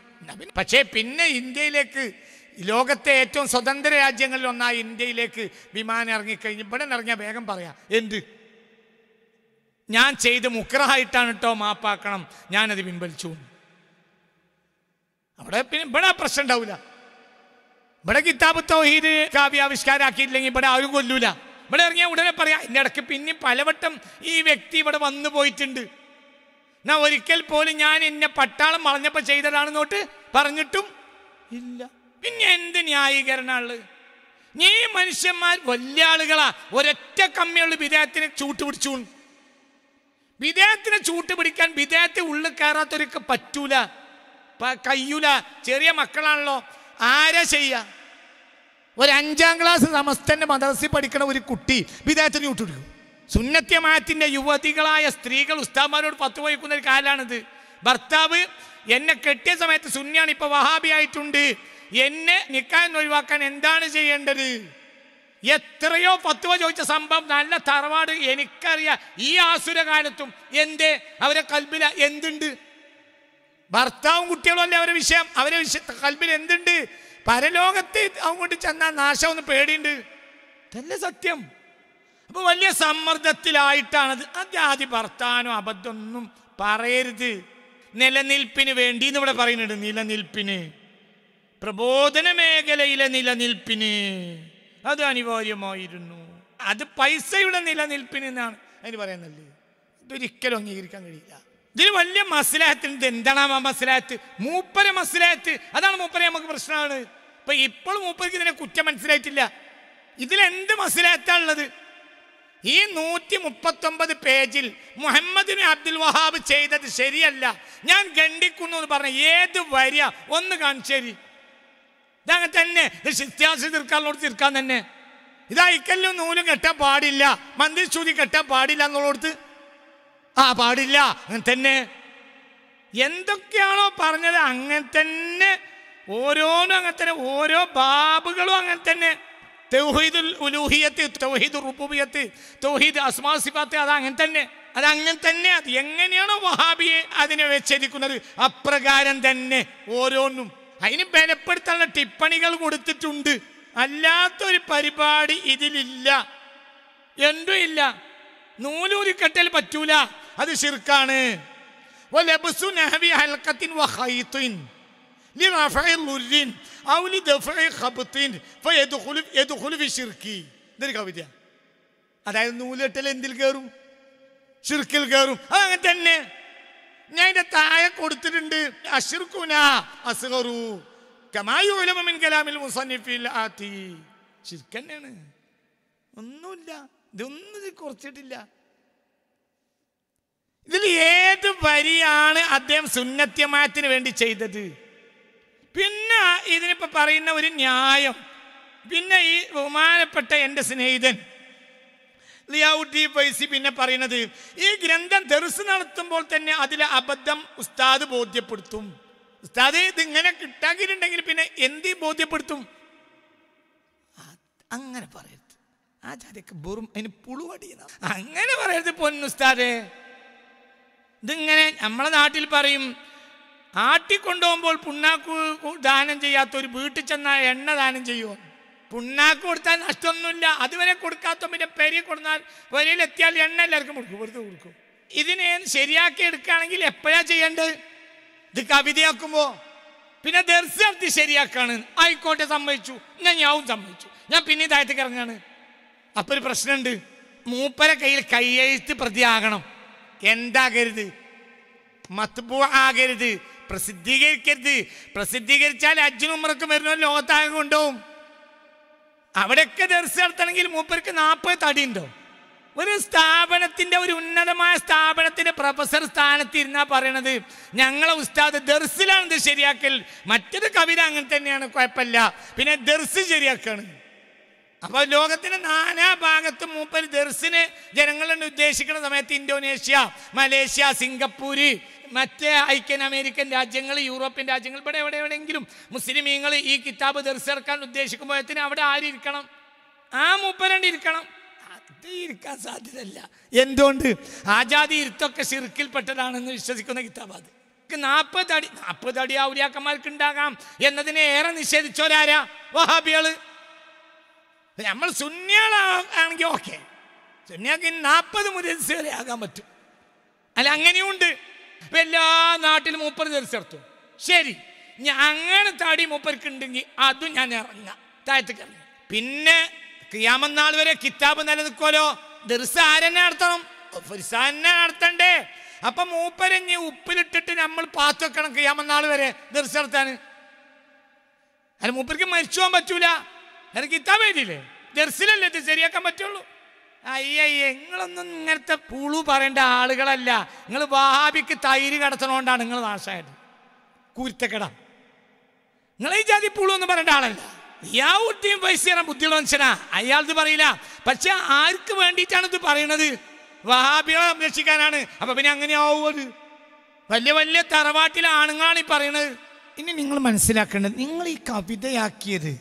പക്ഷേ പിന്നെ ഇന്ത്യയിലേക്ക് ലോകത്തെ ഏറ്റവും സ്വതന്ത്ര രാജ്യങ്ങളിൽ ഒന്നായി ഇന്ത്യയിലേക്ക് വിമാനം ഇറങ്ങിക്കഴിഞ്ഞ് ഇവിടെ ഇറങ്ങിയ വേഗം പറയാം എന്ത് ഞാൻ ചെയ്ത് മുക്രഹായിട്ടാണ് കേട്ടോ മാപ്പാക്കണം ഞാനത് പിൻവലിച്ചു അവിടെ പിന്നെ ഇവിടെ പ്രശ്നം ഉണ്ടാവില്ല ഇവിടെ കിതാബ് തോഹീദ് കാവ്യാവിഷ്കാരാക്കിയില്ലെങ്കിൽ ഇവിടെ ആരും കൊല്ലൂല ഇവിടെ ഇറങ്ങിയ ഉടനെ പറയാം ഇതിൻ്റെ ഇടയ്ക്ക് പിന്നെ പലവട്ടം ഈ വ്യക്തി ഇവിടെ വന്നു പോയിട്ടുണ്ട് എന്നാ ഒരിക്കൽ പോലും ഞാൻ എന്നെ പട്ടാളം മറഞ്ഞപ്പോൾ ചെയ്തതാണെന്ന് തൊട്ട് പറഞ്ഞിട്ടും ഇല്ല പിന്നെ എന്ത് ന്യായീകരണമുള്ളത് നീ മനുഷ്യന്മാർ വലിയ ആളുകളാ ഒരൊറ്റ കമ്മിയുള്ള വിദേഹത്തിനെ ചൂട്ട് പിടിച്ചു വിദേഹത്തിനെ ചൂട്ട് പിടിക്കാൻ വിദേഹത്തെ ഉള്ളിൽ കയറാത്തൊരുക്ക് പറ്റൂല കയ്യൂല ചെറിയ മക്കളാണല്ലോ ആരാ ചെയ്യ ഒരു അഞ്ചാം ക്ലാസ് സമസ്തന്റെ മദ്രസിൽ പഠിക്കണ ഒരു കുട്ടി വിദേഹത്തിന് ചൂട്ട് പിടിക്കും സുന്നത്യമായത്തിൻ്റെ യുവതികളായ സ്ത്രീകൾ ഉസ്താമാരോട് പത്ത് വഹിക്കുന്ന ഒരു കാലാണിത് ഭർത്താവ് എന്നെ കെട്ടിയ സമയത്ത് സുന്നിയാണ് വഹാബി വഹാബിയായിട്ടുണ്ട് എന്നെ നിക്കാൻ ഒഴിവാക്കാൻ എന്താണ് ചെയ്യേണ്ടത് എത്രയോ പത്തുവ ചോദിച്ച സംഭവം നല്ല തറവാട് എനിക്കറിയാം ഈ ആസുരകാലത്തും എന്തേ അവരെ കൽബില എന്തുണ്ട് ഭർത്താവും കുട്ടികളും അല്ലേ അവരെ വിഷയം അവരെ വിഷയ കൽബിൽ എന്തുണ്ട് പരലോകത്ത് അങ്ങോട്ട് ചെന്നാൽ നാശമൊന്ന് പേടിയുണ്ട് തന്നെ സത്യം അപ്പോൾ വലിയ സമ്മർദ്ദത്തിലായിട്ടാണത് അത്യാദ്യ ഭർത്താനോ അബദ്ധമൊന്നും പറയരുത് നിലനിൽപ്പിന് വേണ്ടി എന്ന് ഇവിടെ പറയുന്നുണ്ട് നിലനിൽപ്പിന് പ്രബോധന മേഖലയിലെ നിലനിൽപ്പിന് അത് അനിവാര്യമായിരുന്നു അത് പൈസയുടെ നിലനിൽപ്പിന് എന്നാണ് അതിന് പറയുന്നല്ലേ ഇതൊരിക്കലും അംഗീകരിക്കാൻ കഴിയില്ല ഇതിന് വലിയ മസിലാഹത്തിനുണ്ട് എന്താണ് ആ മസിലാഹത്ത് മൂപ്പര മസിലാഹത്ത് അതാണ് മൂപ്പര നമുക്ക് പ്രശ്നമാണ് ഇപ്പൊ ഇപ്പോൾ മൂപ്പർക്ക് ഇതിനെ കുറ്റം മനസ്സിലായിട്ടില്ല ഇതിലെന്ത് മസിലാഹത്താണ് ഉള്ളത് ഈ നൂറ്റി മുപ്പത്തൊമ്പത് പേജിൽ മുഹമ്മദിന് അബ്ദുൽ വഹാബ് ചെയ്തത് ശരിയല്ല ഞാൻ ഖണ്ഡിക്കുന്നു എന്ന് പറഞ്ഞ ഏത് വരിയ ഒന്ന് കാണിച്ചേരി ഇതങ്ങനെ തന്നെ ശിത്യാസി തീർക്കാനുള്ള തീർക്കാൻ തന്നെ ഇതാ ഇക്കല്ലും നൂലും കെട്ടാൻ പാടില്ല മന്ദിർ ചൂരി കെട്ടാൻ പാടില്ല എന്നുള്ളോടത്ത് ആ പാടില്ല അങ്ങനെ തന്നെ എന്തൊക്കെയാണോ പറഞ്ഞത് അങ്ങനെ തന്നെ ഓരോന്നും അങ്ങനെ തന്നെ ഓരോ ബാബുകളും അങ്ങനെ തന്നെ തൗഹീദുൽ ഉലൂഹിയത്ത് തൗഹീദ് റുബൂബിയത്ത് തൗഹീദ് അസ്മാ സിഫാത്ത് അത് അങ്ങനെ തന്നെ അത് അങ്ങനെ തന്നെ അത് എങ്ങനെയാണോ വഹാബിയെ അതിനെ വെച്ചിരിക്കുന്നത് അപ്രകാരം തന്നെ ഓരോന്നും അതിന് ബലപ്പെടുത്താനുള്ള ടിപ്പണികൾ കൊടുത്തിട്ടുണ്ട് അല്ലാത്തൊരു പരിപാടി ഇതിലില്ല എന്തും ഇല്ല കെട്ടൽ പറ്റൂല അത് ശിർക്കാണ് لرفع ضر أو لدفع خبط فيدخل يدخل في الشرك ഇതൊരു കവിതയാണ് അതായത് നൂലെട്ടൽ എന്തിൽ കയറും ഷിർക്കിൽ കയറും അങ്ങനെ തന്നെ ഞാൻ ഇതിന്റെ താഴെ കൊടുത്തിട്ടുണ്ട് അഷിർക്കുന അസ്ഗറു കമായുലമിൻ കലാമിൽ മുസന്നിഫിൽ ആത്തി ഷിർക്ക് തന്നെയാണ് ഒന്നുമില്ല ഇതൊന്നും കുറച്ചിട്ടില്ല ഇതിൽ ഏത് വരിയാണ് അദ്ദേഹം സുന്നത്യമായത്തിന് വേണ്ടി ചെയ്തത് പിന്നെ ഇതിനിപ്പോ പറയുന്ന ഒരു ന്യായം പിന്നെ ഈ ബഹുമാനപ്പെട്ട എൻ്റെ സ്നേഹിതൻ ലിയാവുദ്ദീൻ ഫൈസി പിന്നെ പറയുന്നത് ഈ ഗ്രന്ഥം തെറിസ് നടത്തുമ്പോൾ തന്നെ അതിലെ അബദ്ധം ഉസ്താദ് ബോധ്യപ്പെടുത്തും ഉസ്താദ് ഇതിങ്ങനെ കിട്ടാക്കിയിട്ടുണ്ടെങ്കിൽ പിന്നെ എന്തി ബോധ്യപ്പെടുത്തും അങ്ങനെ പറയരുത് ആചാര്യക്ക് ജാതിക്ക് ബെറും അതിന് പുളുവടി അങ്ങനെ പറയരുത് പൊന്നുസ്താദേ ഇതിങ്ങനെ നമ്മളെ നാട്ടിൽ പറയും ആട്ടിക്കൊണ്ടുപോകുമ്പോൾ പുണ്ണാക്ക് ദാനം ചെയ്യാത്ത ഒരു വീട്ടിൽ ചെന്നാൽ എണ്ണ ദാനം ചെയ്യുമോ പുണ്ണാക്ക് കൊടുത്താൽ നഷ്ടമൊന്നുമില്ല അതുവരെ കൊടുക്കാത്ത പിന്നെ പെരി കൊടുത്താൽ പെരയിലെത്തിയാൽ എണ്ണ എല്ലാവർക്കും കൊടുക്കും വെറുതെ കൊടുക്കും ഇതിനെ ശരിയാക്കി എടുക്കുകയാണെങ്കിൽ എപ്പോഴാ ചെയ്യേണ്ടത് ഇത് കവിതയാക്കുമ്പോൾ പിന്നെ ദർശനത്തി ശരിയാക്കാണ് ആയിക്കോട്ടെ സമ്മതിച്ചു ഞാൻ ഞാവും സമ്മതിച്ചു ഞാൻ പിന്നെ ഇതായിട്ട് ഇറങ്ങാണ് അപ്പോൾ ഒരു പ്രശ്നമുണ്ട് മൂപ്പര കയ്യിൽ കയ്യെഴുത്ത് പ്രതിയാകണം എന്താകരുത് മത്ബു ആകരുത് പ്രസിദ്ധീകരിക്കരുത് പ്രസിദ്ധീകരിച്ചാൽ അജ്ജനും മുറക്കും വരുന്ന ലോകത്താകെ കൊണ്ടുപോകും അവിടെയൊക്കെ ദർശനം നടത്തണമെങ്കിൽ മൂപ്പർക്ക് നാൽപ്പത് തടിയുണ്ടോ ഒരു സ്ഥാപനത്തിൻ്റെ ഒരു ഉന്നതമായ സ്ഥാപനത്തിൻ്റെ പ്രൊഫസർ സ്ഥാനത്ത് ഇരുന്നാ പറയണത് ഞങ്ങളെ ഉസ്താദ് ദർസിലാണ് ഇത് ശരിയാക്കൽ മറ്റൊരു കവിത അങ്ങനെ തന്നെയാണ് കുഴപ്പമില്ല പിന്നെ ദർസ് ശരിയാക്കാണ് അപ്പോൾ ലോകത്തിന്റെ നാനാ ഭാഗത്തും മൂപ്പർ ദർസിന് ജനങ്ങളുണ്ട് ഉദ്ദേശിക്കുന്ന സമയത്ത് ഇന്തോനേഷ്യ മലേഷ്യ സിംഗപ്പൂര് മറ്റേ ഐക്യൻ അമേരിക്കൻ രാജ്യങ്ങൾ യൂറോപ്യൻ രാജ്യങ്ങൾ ഇവിടെ എവിടെ എവിടെയെങ്കിലും മുസ്ലിമീങ്ങൾ ഈ കിതാബ് ദർശിറക്കാൻ ഉദ്ദേശിക്കുമ്പോൾ അവിടെ ആരിരിക്കണം ആ മൂപ്പരണ്ടിരിക്കണം ഇരിക്കണം ഇരിക്കാൻ സാധ്യതയല്ല എന്തുകൊണ്ട് ആജാതി ഇരുത്തൊക്കെ ശിർക്കിൽപ്പെട്ടതാണെന്ന് വിശ്വസിക്കുന്ന കിതാബാദ് നാൽപ്പത് അടി നാൽപ്പത് അടി ഔലിയാക്കന്മാർക്ക് ഉണ്ടാകാം എന്നതിനെ ഏറെ നിഷേധിച്ചോരാരാ വഹാബികള് നമ്മൾ സുന്യാണെങ്കിൽ ഓക്കെ സുന്യാക്ക് നാൽപ്പത് മുരസ് വരെ ആകാൻ പറ്റും അല്ല അങ്ങനെയുണ്ട് ഇപ്പം എല്ലാ നാട്ടിലും മൂപ്പർ തിരിച്ചെടുത്തു ശരി അങ്ങനെ താടി മൂപ്പർക്ക് ഉണ്ടെങ്കിൽ അതും ഞാൻ ഇറങ്ങ താഴത്തേക്ക് ഇറങ്ങി പിന്നെ ക്രിയാമന്നാൾ വരെ കിതാബ് നിലനിൽക്കുമല്ലോ ദർസ ആരെന്നെ നടത്തണം ഫിർസാനെ നടത്തണ്ടേ അപ്പം മൂപ്പരഞ്ഞ് ഉപ്പിലിട്ടിട്ട് നമ്മൾ പാത്തു വെക്കണം ക്രിയാമന്നാൾ വരെ ദിർസ നടത്താൻ അല്ല മൂപ്പർക്ക് മരിച്ചു പോകാൻ പറ്റൂല എനിക്ക് കിതാബ് എഴുതിയില്ലേ ദർസിലല്ലേ ഇത് ശരിയാക്കാൻ പറ്റുള്ളൂ അയ്യേ നിങ്ങളൊന്നും ഇങ്ങനത്തെ പുളു പറയേണ്ട ആളുകളല്ല നിങ്ങൾ വാബിക്ക് തൈര് കടത്തണോണ്ടാണ് നിങ്ങൾ നാശമായത് കുരുത്തക്കട നിങ്ങൾ ഈ ജാതി പുളു എന്ന് പറയേണ്ട ആളല്ല ഇയാൾ കുട്ടിയും പൈസ ബുദ്ധിയുള്ള മനുഷ്യനാ ഇത് പറയില്ല പക്ഷെ ആർക്ക് വേണ്ടിയിട്ടാണ് ഇത് പറയണത് വഹാബികളെ സംരക്ഷിക്കാനാണ് അപ്പൊ പിന്നെ അങ്ങനെയാവുമത് വലിയ വലിയ തറവാട്ടിലെ ആണുങ്ങളാണ് ഈ പറയണത് ഇനി നിങ്ങൾ മനസ്സിലാക്കേണ്ടത് നിങ്ങൾ ഈ കവിതയാക്കിയത്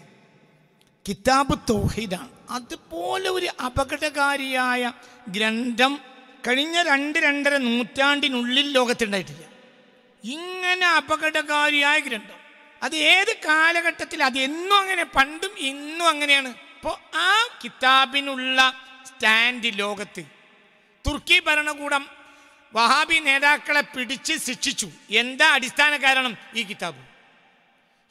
കിതാബ് തോഹിദാണ് അതുപോലെ ഒരു അപകടകാരിയായ ഗ്രന്ഥം കഴിഞ്ഞ രണ്ട് രണ്ടര നൂറ്റാണ്ടിനുള്ളിൽ ലോകത്തുണ്ടായിട്ടില്ല ഇങ്ങനെ അപകടകാരിയായ ഗ്രന്ഥം അത് ഏത് കാലഘട്ടത്തിൽ അത് എന്നും അങ്ങനെ പണ്ടും ഇന്നും അങ്ങനെയാണ് അപ്പോൾ ആ കിതാബിനുള്ള സ്റ്റാൻഡ് ലോകത്ത് തുർക്കി ഭരണകൂടം വഹാബി നേതാക്കളെ പിടിച്ച് ശിക്ഷിച്ചു എന്താ അടിസ്ഥാന കാരണം ഈ കിതാബ്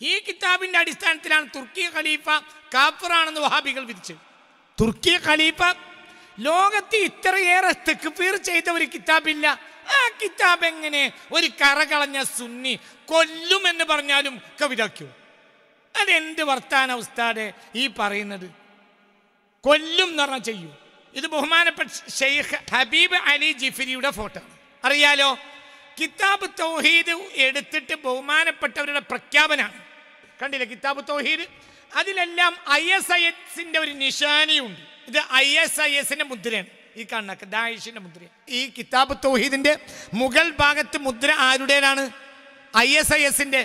ഈ കിതാബിൻ്റെ അടിസ്ഥാനത്തിലാണ് തുർക്കി ഖലീഫ കാഫറാണെന്ന് വഹാബികൾ വിധിച്ചത് തുർക്കി ഖലീഫ ലോകത്ത് ഇത്രയേറെ തെക്കുപീർ ചെയ്ത ഒരു കിതാബില്ല ആ കിതാബ് എങ്ങനെ ഒരു കറകളഞ്ഞ സുന്നി കൊല്ലുമെന്ന് പറഞ്ഞാലും കവിതാക്കൂ അതെന്ത് വർത്താന ഉസ്താദെ ഈ പറയുന്നത് കൊല്ലും എന്ന് പറഞ്ഞാൽ ചെയ്യൂ ഇത് ബഹുമാനപ്പെട്ട ഷെയ്ഖ് ഹബീബ് അലി ജിഫിരിയുടെ ഫോട്ടോ അറിയാലോ കിതാബ് തൗഹീദ് എടുത്തിട്ട് ബഹുമാനപ്പെട്ടവരുടെ പ്രഖ്യാപനമാണ് കണ്ടില്ലേ കിതാബ് തൗഹീദ് അതിലെല്ലാം ഐ എസ് ഐ എസിന്റെ ഒരു നിശാനിയുണ്ട് ഇത് ഐ എസ് ഐ എസിന്റെ മുദ്രയാണ് ഈ കണ്ണക്ക് ദായിഷിൻ്റെ മുദ്ര ഈ കിതാബ് തോഹീദിന്റെ മുഗൾ ഭാഗത്ത് മുദ്ര ആരുടേതാണ് ഐ എസ് ഐ എസിന്റെ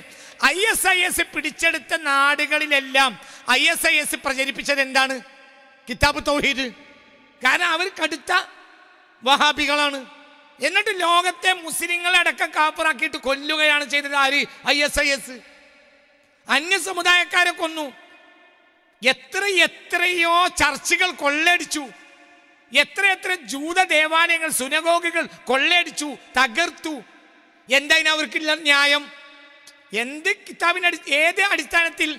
ഐ എസ് ഐ എസ് പിടിച്ചെടുത്ത നാടുകളിലെല്ലാം ഐ എസ് ഐ എസ് പ്രചരിപ്പിച്ചത് എന്താണ് കിതാബ് തൗഹീദ് കാരണം അവർ കടുത്ത വഹാബികളാണ് എന്നിട്ട് ലോകത്തെ മുസ്ലിങ്ങളെ അടക്കം കാപ്പറാക്കിയിട്ട് കൊല്ലുകയാണ് ചെയ്തത് ആര് ഐ എസ് ഐ എസ് അന്യ സമുദായക്കാരെ കൊന്നു എത്ര എത്രയോ ചർച്ചുകൾ കൊള്ളടിച്ചു എത്ര എത്ര ജൂത ദേവാലയങ്ങൾ സുനഗോഗികൾ കൊള്ളയടിച്ചു തകർത്തു എന്തായാലും അവർക്കില്ല ന്യായം എന്ത് കിതാബിനടി ഏത് അടിസ്ഥാനത്തിൽ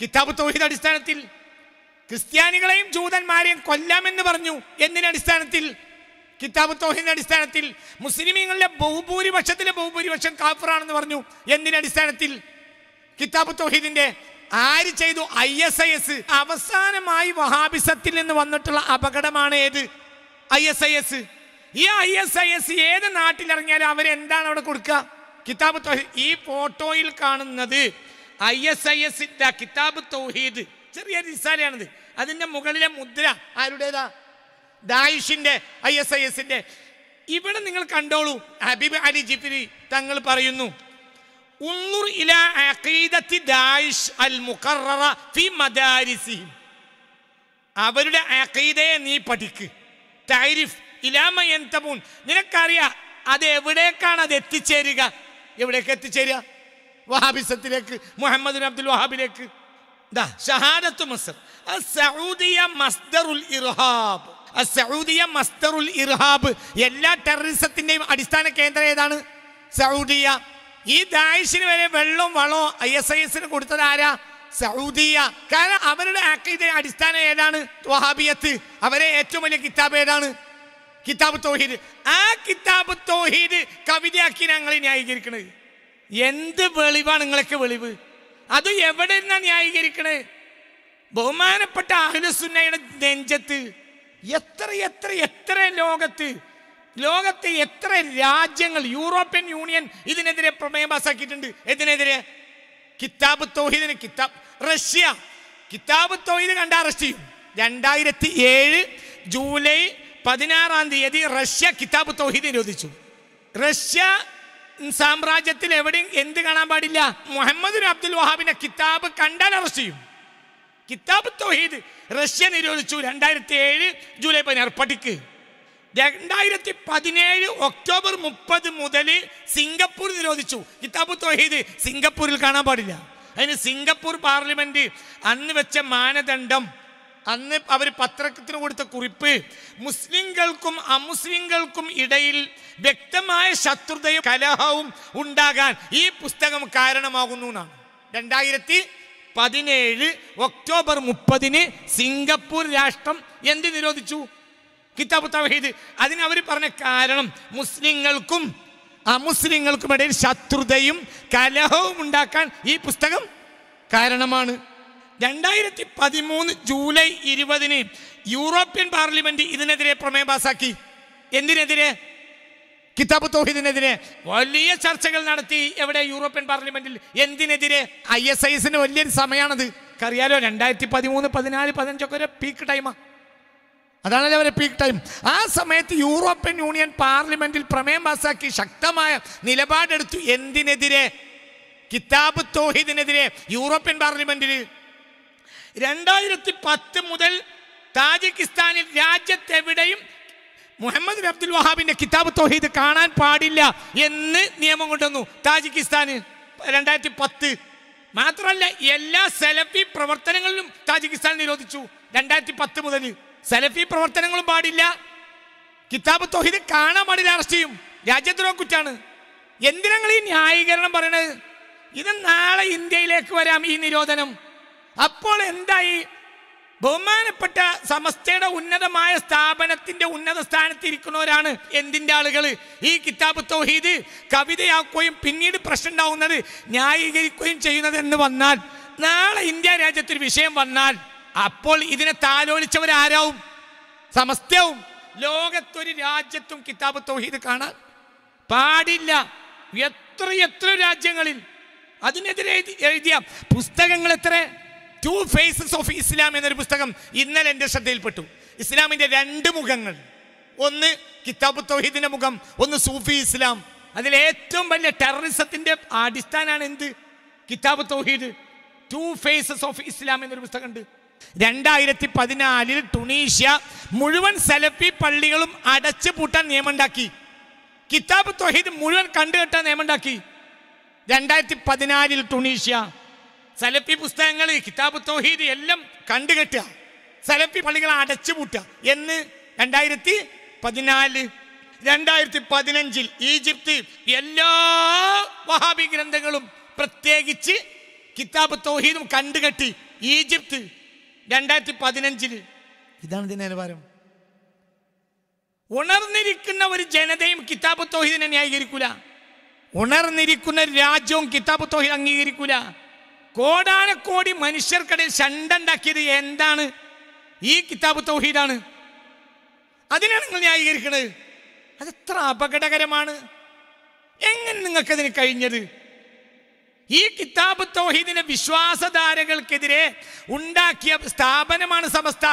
കിതാബ് തോഹിദ് അടിസ്ഥാനത്തിൽ ക്രിസ്ത്യാനികളെയും ജൂതന്മാരെയും കൊല്ലാമെന്ന് പറഞ്ഞു എന്തിനടിസ്ഥാനത്തിൽ കിതാബ് തോഹിദിന്റെ അടിസ്ഥാനത്തിൽ മുസ്ലിമീങ്ങളുടെ ബഹുഭൂരിപക്ഷത്തിലെ ബഹുഭൂരിപക്ഷം കാഫറാണെന്ന് പറഞ്ഞു എന്തിനടിസ്ഥാനത്തിൽ കിതാബ് തോഹിദിന്റെ ആര് ചെയ്തു ഐ എസ് ഐ എസ് അവസാനമായി വഹാബിസത്തിൽ നിന്ന് വന്നിട്ടുള്ള അപകടമാണ് ഏത് ഐ എസ് ഐ എസ് ഈ ഐ എസ് ഐ എസ് ഏത് നാട്ടിലിറങ്ങിയാലും അവരെന്താണ് അവിടെ കൊടുക്കുക കിതാബ് ഈ ഫോട്ടോയിൽ കാണുന്നത് ഐ എസ് ഐ എസ് കിതാബ് തൗഹീദ് ചെറിയ റിസാലയാണിത് അതിൻ്റെ മുകളിലെ മുദ്ര ആരുടേതാ ദായിഷിൻ്റെ ഐ എസ് ഐ എസിന്റെ ഇവിടെ നിങ്ങൾ കണ്ടോളൂ ഹബീബ് അലി ജിഫിരി തങ്ങൾ പറയുന്നു അവരുടെ അക്കീതയെ നീ പഠിക്ക് തൈരിഫ് ഇലാമ എന്തപൂൺ നിനക്കറിയാം അത് എവിടേക്കാണ് അത് എത്തിച്ചേരുക എവിടേക്ക് എത്തിച്ചേരുക വഹാബിസത്തിലേക്ക് മുഹമ്മദ് അബ്ദുൽ വഹാബിലേക്ക് സൗദിയ മസ്ദറുൽ ഇർഹാബ് മസ്തറുൽ ഇർഹാബ് എല്ലാ ടെററിസത്തിൻ്റെയും അടിസ്ഥാന കേന്ദ്രം ഏതാണ് സൗദിയ ഈ ദായിഷിന് വരെ വെള്ളവും വളവും ഐ എസ് ഐ എസിന് കൊടുത്തത് ആരാ സൗദിയ കാരണം അവരുടെ ആക്കിയുടെ അടിസ്ഥാനം ഏതാണ് വഹാബിയത്ത് അവരെ ഏറ്റവും വലിയ കിതാബ് ഏതാണ് കിതാബ് തോഹീദ് ആ കിതാബ് തോഹീദ് കവിതയാക്കി ഞങ്ങൾ ന്യായീകരിക്കണത് എന്ത് വെളിവാണ് നിങ്ങളൊക്കെ വെളിവ് അത് എവിടെ നിന്നാണ് ന്യായീകരിക്കണേ ബഹുമാനപ്പെട്ട അഹ്ലുസുന്നയുടെ നെഞ്ചത്ത് എത്ര എത്ര എത്ര ലോകത്ത് ലോകത്തെ എത്ര രാജ്യങ്ങൾ യൂറോപ്യൻ യൂണിയൻ ഇതിനെതിരെ പ്രമേയം പാസ്സാക്കിയിട്ടുണ്ട് ഇതിനെതിരെ കിതാബ് തോഹിദിന് കിതാബ് റഷ്യ കിതാബ് തോഹിദ് കണ്ട അറസ്റ്റ് ചെയ്യും രണ്ടായിരത്തി ഏഴ് ജൂലൈ പതിനാറാം തീയതി റഷ്യ കിതാബ് തോഹിദ് നിരോധിച്ചു റഷ്യ സാമ്രാജ്യത്തിൽ എവിടെയും എന്ത് കാണാൻ പാടില്ല മുഹമ്മദ് അബ്ദുൽ വഹാബിന്റെ കിതാബ് കണ്ടാൽ അറസ്റ്റ് ചെയ്യും കിതാബ് തോഹീദ് റഷ്യ നിരോധിച്ചു രണ്ടായിരത്തി ഏഴ് ജൂലൈ പതിനാറ് പഠിക്ക് രണ്ടായിരത്തി പതിനേഴ് ഒക്ടോബർ മുപ്പത് മുതൽ സിംഗപ്പൂർ നിരോധിച്ചു കിതാബ് തൊഹീദ് സിംഗപ്പൂരിൽ കാണാൻ പാടില്ല അതിന് സിംഗപ്പൂർ പാർലമെന്റ് അന്ന് വെച്ച മാനദണ്ഡം അന്ന് അവർ പത്രത്തിന് കൊടുത്ത കുറിപ്പ് മുസ്ലിങ്ങൾക്കും അമുസ്ലിങ്ങൾക്കും ഇടയിൽ വ്യക്തമായ ശത്രുതയും കലഹവും ഉണ്ടാകാൻ ഈ പുസ്തകം കാരണമാകുന്നു എന്നാണ് രണ്ടായിരത്തി പതിനേഴ് ഒക്ടോബർ മുപ്പതിന് സിംഗപ്പൂർ രാഷ്ട്രം എന്ത് നിരോധിച്ചു കിതാബ് തവഹീദ് അതിന് അവർ പറഞ്ഞ കാരണം മുസ്ലിങ്ങൾക്കും അമുസ്ലിങ്ങൾക്കും ഇടയിൽ ശത്രുതയും കലഹവും ഉണ്ടാക്കാൻ ഈ പുസ്തകം കാരണമാണ് രണ്ടായിരത്തി പതിമൂന്ന് ജൂലൈ ഇരുപതിന് യൂറോപ്യൻ പാർലമെന്റ് ഇതിനെതിരെ പ്രമേയം പാസാക്കി എന്തിനെതിരെ കിതാബ് തോഹിദിനെതിരെ വലിയ ചർച്ചകൾ നടത്തി എവിടെ യൂറോപ്യൻ പാർലമെന്റിൽ എന്തിനെതിരെ ഐ എസ് ഐ എസിന് വലിയൊരു സമയമാണത് അറിയാലോ രണ്ടായിരത്തി പതിമൂന്ന് പതിനാല് പതിനഞ്ചൊക്കെ ഒരു പീക്ക് ടൈമാണ് അതാണല്ലോ അവരെ പീക്ക് ടൈം ആ സമയത്ത് യൂറോപ്യൻ യൂണിയൻ പാർലമെന്റിൽ പ്രമേയം പാസാക്കി ശക്തമായ നിലപാടെടുത്തു എന്തിനെതിരെ കിതാബ് തോഹിദിനെതിരെ യൂറോപ്യൻ പാർലമെന്റിൽ രണ്ടായിരത്തി പത്ത് മുതൽ താജിക്കിസ്ഥാനിൽ രാജ്യത്തെവിടെയും മുഹമ്മദ് അബ്ദുൽ വഹാബിന്റെ കിതാബ് തോഹീദ് കാണാൻ പാടില്ല എന്ന് നിയമം കൊണ്ടുവന്നു താജിക്കിസ്ഥാന് രണ്ടായിരത്തി പത്ത് മാത്രമല്ല എല്ലാ സെലഫി പ്രവർത്തനങ്ങളിലും താജിക്കിസ്ഥാൻ നിരോധിച്ചു രണ്ടായിരത്തി പത്ത് മുതൽ സലഫി പ്രവർത്തനങ്ങളും പാടില്ല കിതാബ് തൊഹീദ് കാണാൻ പാടില്ല അറസ്റ്റ് ചെയ്യും രാജ്യദ്രോഹ കുറ്റാണ് എന്തിനങ്ങൾ ഈ ന്യായീകരണം പറയണത് ഇത് നാളെ ഇന്ത്യയിലേക്ക് വരാം ഈ നിരോധനം അപ്പോൾ എന്തായി ബഹുമാനപ്പെട്ട സമസ്തയുടെ ഉന്നതമായ സ്ഥാപനത്തിന്റെ ഉന്നത സ്ഥാനത്തിരിക്കുന്നവരാണ് എന്തിന്റെ ആളുകൾ ഈ കിതാബ് തൗഹീദ് കവിതയാക്കുകയും പിന്നീട് പ്രശ്നം ഉണ്ടാവുന്നത് ന്യായീകരിക്കുകയും ചെയ്യുന്നത് എന്ന് വന്നാൽ നാളെ ഇന്ത്യ രാജ്യത്തൊരു വിഷയം വന്നാൽ അപ്പോൾ ഇതിനെ താലോലിച്ചവരാരാവും സമസ്തവും ലോകത്തൊരു രാജ്യത്തും കിതാബ് തൗഹീദ് കാണാൻ പാടില്ല എത്ര എത്ര രാജ്യങ്ങളിൽ അതിനെതിരെ എഴുതിയ പുസ്തകങ്ങൾ എത്ര ടു ഫേസസ് ഓഫ് ഇസ്ലാം എന്നൊരു പുസ്തകം ഇന്നലെ എൻ്റെ ശ്രദ്ധയിൽപ്പെട്ടു ഇസ്ലാമിൻ്റെ രണ്ട് മുഖങ്ങൾ ഒന്ന് കിതാബ് തൗഹീദിൻ്റെ മുഖം ഒന്ന് സൂഫി ഇസ്ലാം അതിലേറ്റവും വലിയ ടെററിസത്തിൻ്റെ അടിസ്ഥാനമാണ് എന്ത് കിതാബ് തൗഹീദ് ടു ഫേസസ് ഓഫ് ഇസ്ലാം എന്നൊരു പുസ്തകമുണ്ട് രണ്ടായിരത്തി പതിനാലിൽ ടുണീഷ്യ മുഴുവൻ സലഫി പള്ളികളും അടച്ചു പൂട്ടാൻ ഉണ്ടാക്കി കിതാബ് തൊഹീദ് മുഴുവൻ കണ്ടുകെട്ടാൻ ഉണ്ടാക്കി രണ്ടായിരത്തി പതിനാലിൽ ടുണീഷ്യ സലഫി പുസ്തകങ്ങൾ കിതാബ് തൊഹീദ് എല്ലാം കണ്ടുകെട്ടുക സലഫി പള്ളികൾ പൂട്ടുക എന്ന് രണ്ടായിരത്തി പതിനാല് രണ്ടായിരത്തി പതിനഞ്ചിൽ ഈജിപ്ത് എല്ലാ വഹാബി ഗ്രന്ഥങ്ങളും പ്രത്യേകിച്ച് കിതാബ് തൗഹീദും കണ്ടുകെട്ടി ഈജിപ്ത് രണ്ടായിരത്തി പതിനഞ്ചിൽ ഇതാണ് ഇതിൻ്റെ നിലവാരം ഉണർന്നിരിക്കുന്ന ഒരു ജനതയും കിതാബ് തോഹിദിനെ ന്യായീകരിക്കൂല ഉണർന്നിരിക്കുന്ന രാജ്യവും കിതാബ് തോഹിദ് അംഗീകരിക്കൂല കോടാനക്കോടി മനുഷ്യർക്കിടയിൽ ശണ്ടുണ്ടാക്കിയത് എന്താണ് ഈ കിതാബ് തൗഹീദാണ് അതിനാണ് നിങ്ങൾ ന്യായീകരിക്കുന്നത് അതെത്ര അപകടകരമാണ് എങ്ങനെ നിങ്ങൾക്കതിന് കഴിഞ്ഞത് ഈ കിതാബ് തോഹീദിനെ വിശ്വാസധാരകൾക്കെതിരെ ഉണ്ടാക്കിയ സ്ഥാപനമാണ് സമസ്ത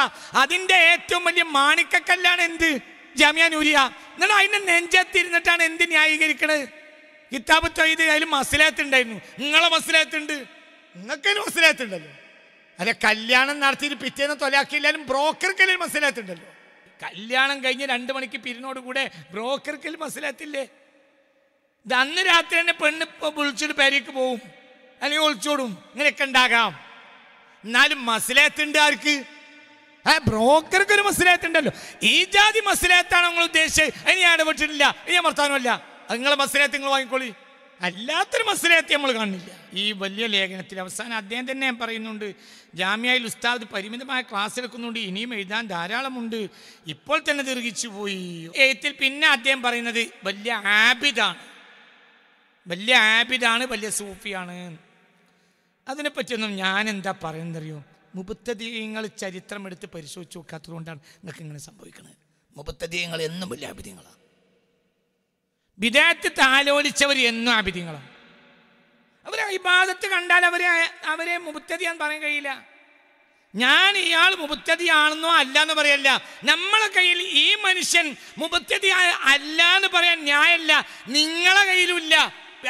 അതിൻ്റെ ഏറ്റവും വലിയ മാണിക്കക്കല്ലാണ് എന്ത് ജാമ്യ നൂരിയ എന്നാൽ അതിനെ നെഞ്ചത്തിരുന്നിട്ടാണ് എന്ത് ന്യായീകരിക്കണത് കിതാബ് തോഹീദ് അതിൽ മസിലേത്തുണ്ടായിരുന്നു നിങ്ങളെ മസിലേത്തുണ്ട് നിങ്ങൾക്കതിൽ മസിലേത്തുണ്ടല്ലോ അല്ലെ കല്യാണം നടത്തിയിട്ട് പിറ്റേന്ന് തൊലാക്കിയില്ലാലും ബ്രോക്കർക്കതിൽ മസിലേത്തുണ്ടല്ലോ കല്യാണം കഴിഞ്ഞ് രണ്ട് മണിക്ക് പിരിനോട് കൂടെ ബ്രോക്കർക്കതിൽ മസിലേത്തില്ലേ ഇത് അന്ന് രാത്രി തന്നെ പെണ്ണ് വിളിച്ചിട്ട് പേരേക്ക് പോവും അല്ലെങ്കിൽ ഒളിച്ചോടും ഇങ്ങനെയൊക്കെ ഉണ്ടാകാം എന്നാലും മസിലേത്തുണ്ട് ആർക്ക് ആ ബ്രോക്കർക്ക് ഒരു മസിലേത്തുണ്ടല്ലോ ഈ ജാതി മസിലേത്താണ് നിങ്ങൾ ഉദ്ദേശിച്ചത് അതിന് ഞാൻ ഇടപെട്ടിട്ടില്ല ഇനി ഞാൻ വർത്താനമല്ല നിങ്ങളെ മസിലേത്ത് നിങ്ങൾ വാങ്ങിക്കോളി അല്ലാത്തൊരു മസിലേത്ത് നമ്മൾ കാണില്ല ഈ വലിയ ലേഖനത്തിൽ അവസാനം അദ്ദേഹം തന്നെ ഞാൻ പറയുന്നുണ്ട് ജാമ്യയിൽ ഉസ്താദ് പരിമിതമായ ക്ലാസ് എടുക്കുന്നുണ്ട് ഇനിയും എഴുതാൻ ധാരാളമുണ്ട് ഇപ്പോൾ തന്നെ ദീർഘിച്ചു പോയി എഴുത്തിൽ പിന്നെ അദ്ദേഹം പറയുന്നത് വലിയ ആബിദാണ് വലിയ ആബിദാണ് വലിയ സൂഫിയാണ് അതിനെപ്പറ്റിയൊന്നും ഞാൻ എന്താ പറയുന്നറിയോ മുപ്പത്തതീയങ്ങൾ ചരിത്രം എടുത്ത് പരിശോധിച്ച് നോക്കാത്തത് കൊണ്ടാണ് നിങ്ങൾക്ക് ഇങ്ങനെ സംഭവിക്കുന്നത് മുപ്പത്തതീയങ്ങൾ എന്നും വലിയ അഭിധികളാണ് വിദേഹത്ത് താലോലിച്ചവർ എന്നും അഭിധികളാണ് അവരെ ഇബാദത്ത് കണ്ടാൽ അവരെ അവരെ മുപ്പത്തതിയാന്ന് പറയാൻ കഴിയില്ല ഞാൻ ഇയാൾ മുപത്യതിയാണെന്നോ അല്ല എന്ന് പറയല്ല നമ്മളെ കയ്യിൽ ഈ മനുഷ്യൻ മുപത്യതി അല്ല എന്ന് പറയാൻ ന്യായമല്ല നിങ്ങളെ കയ്യിലുമില്ല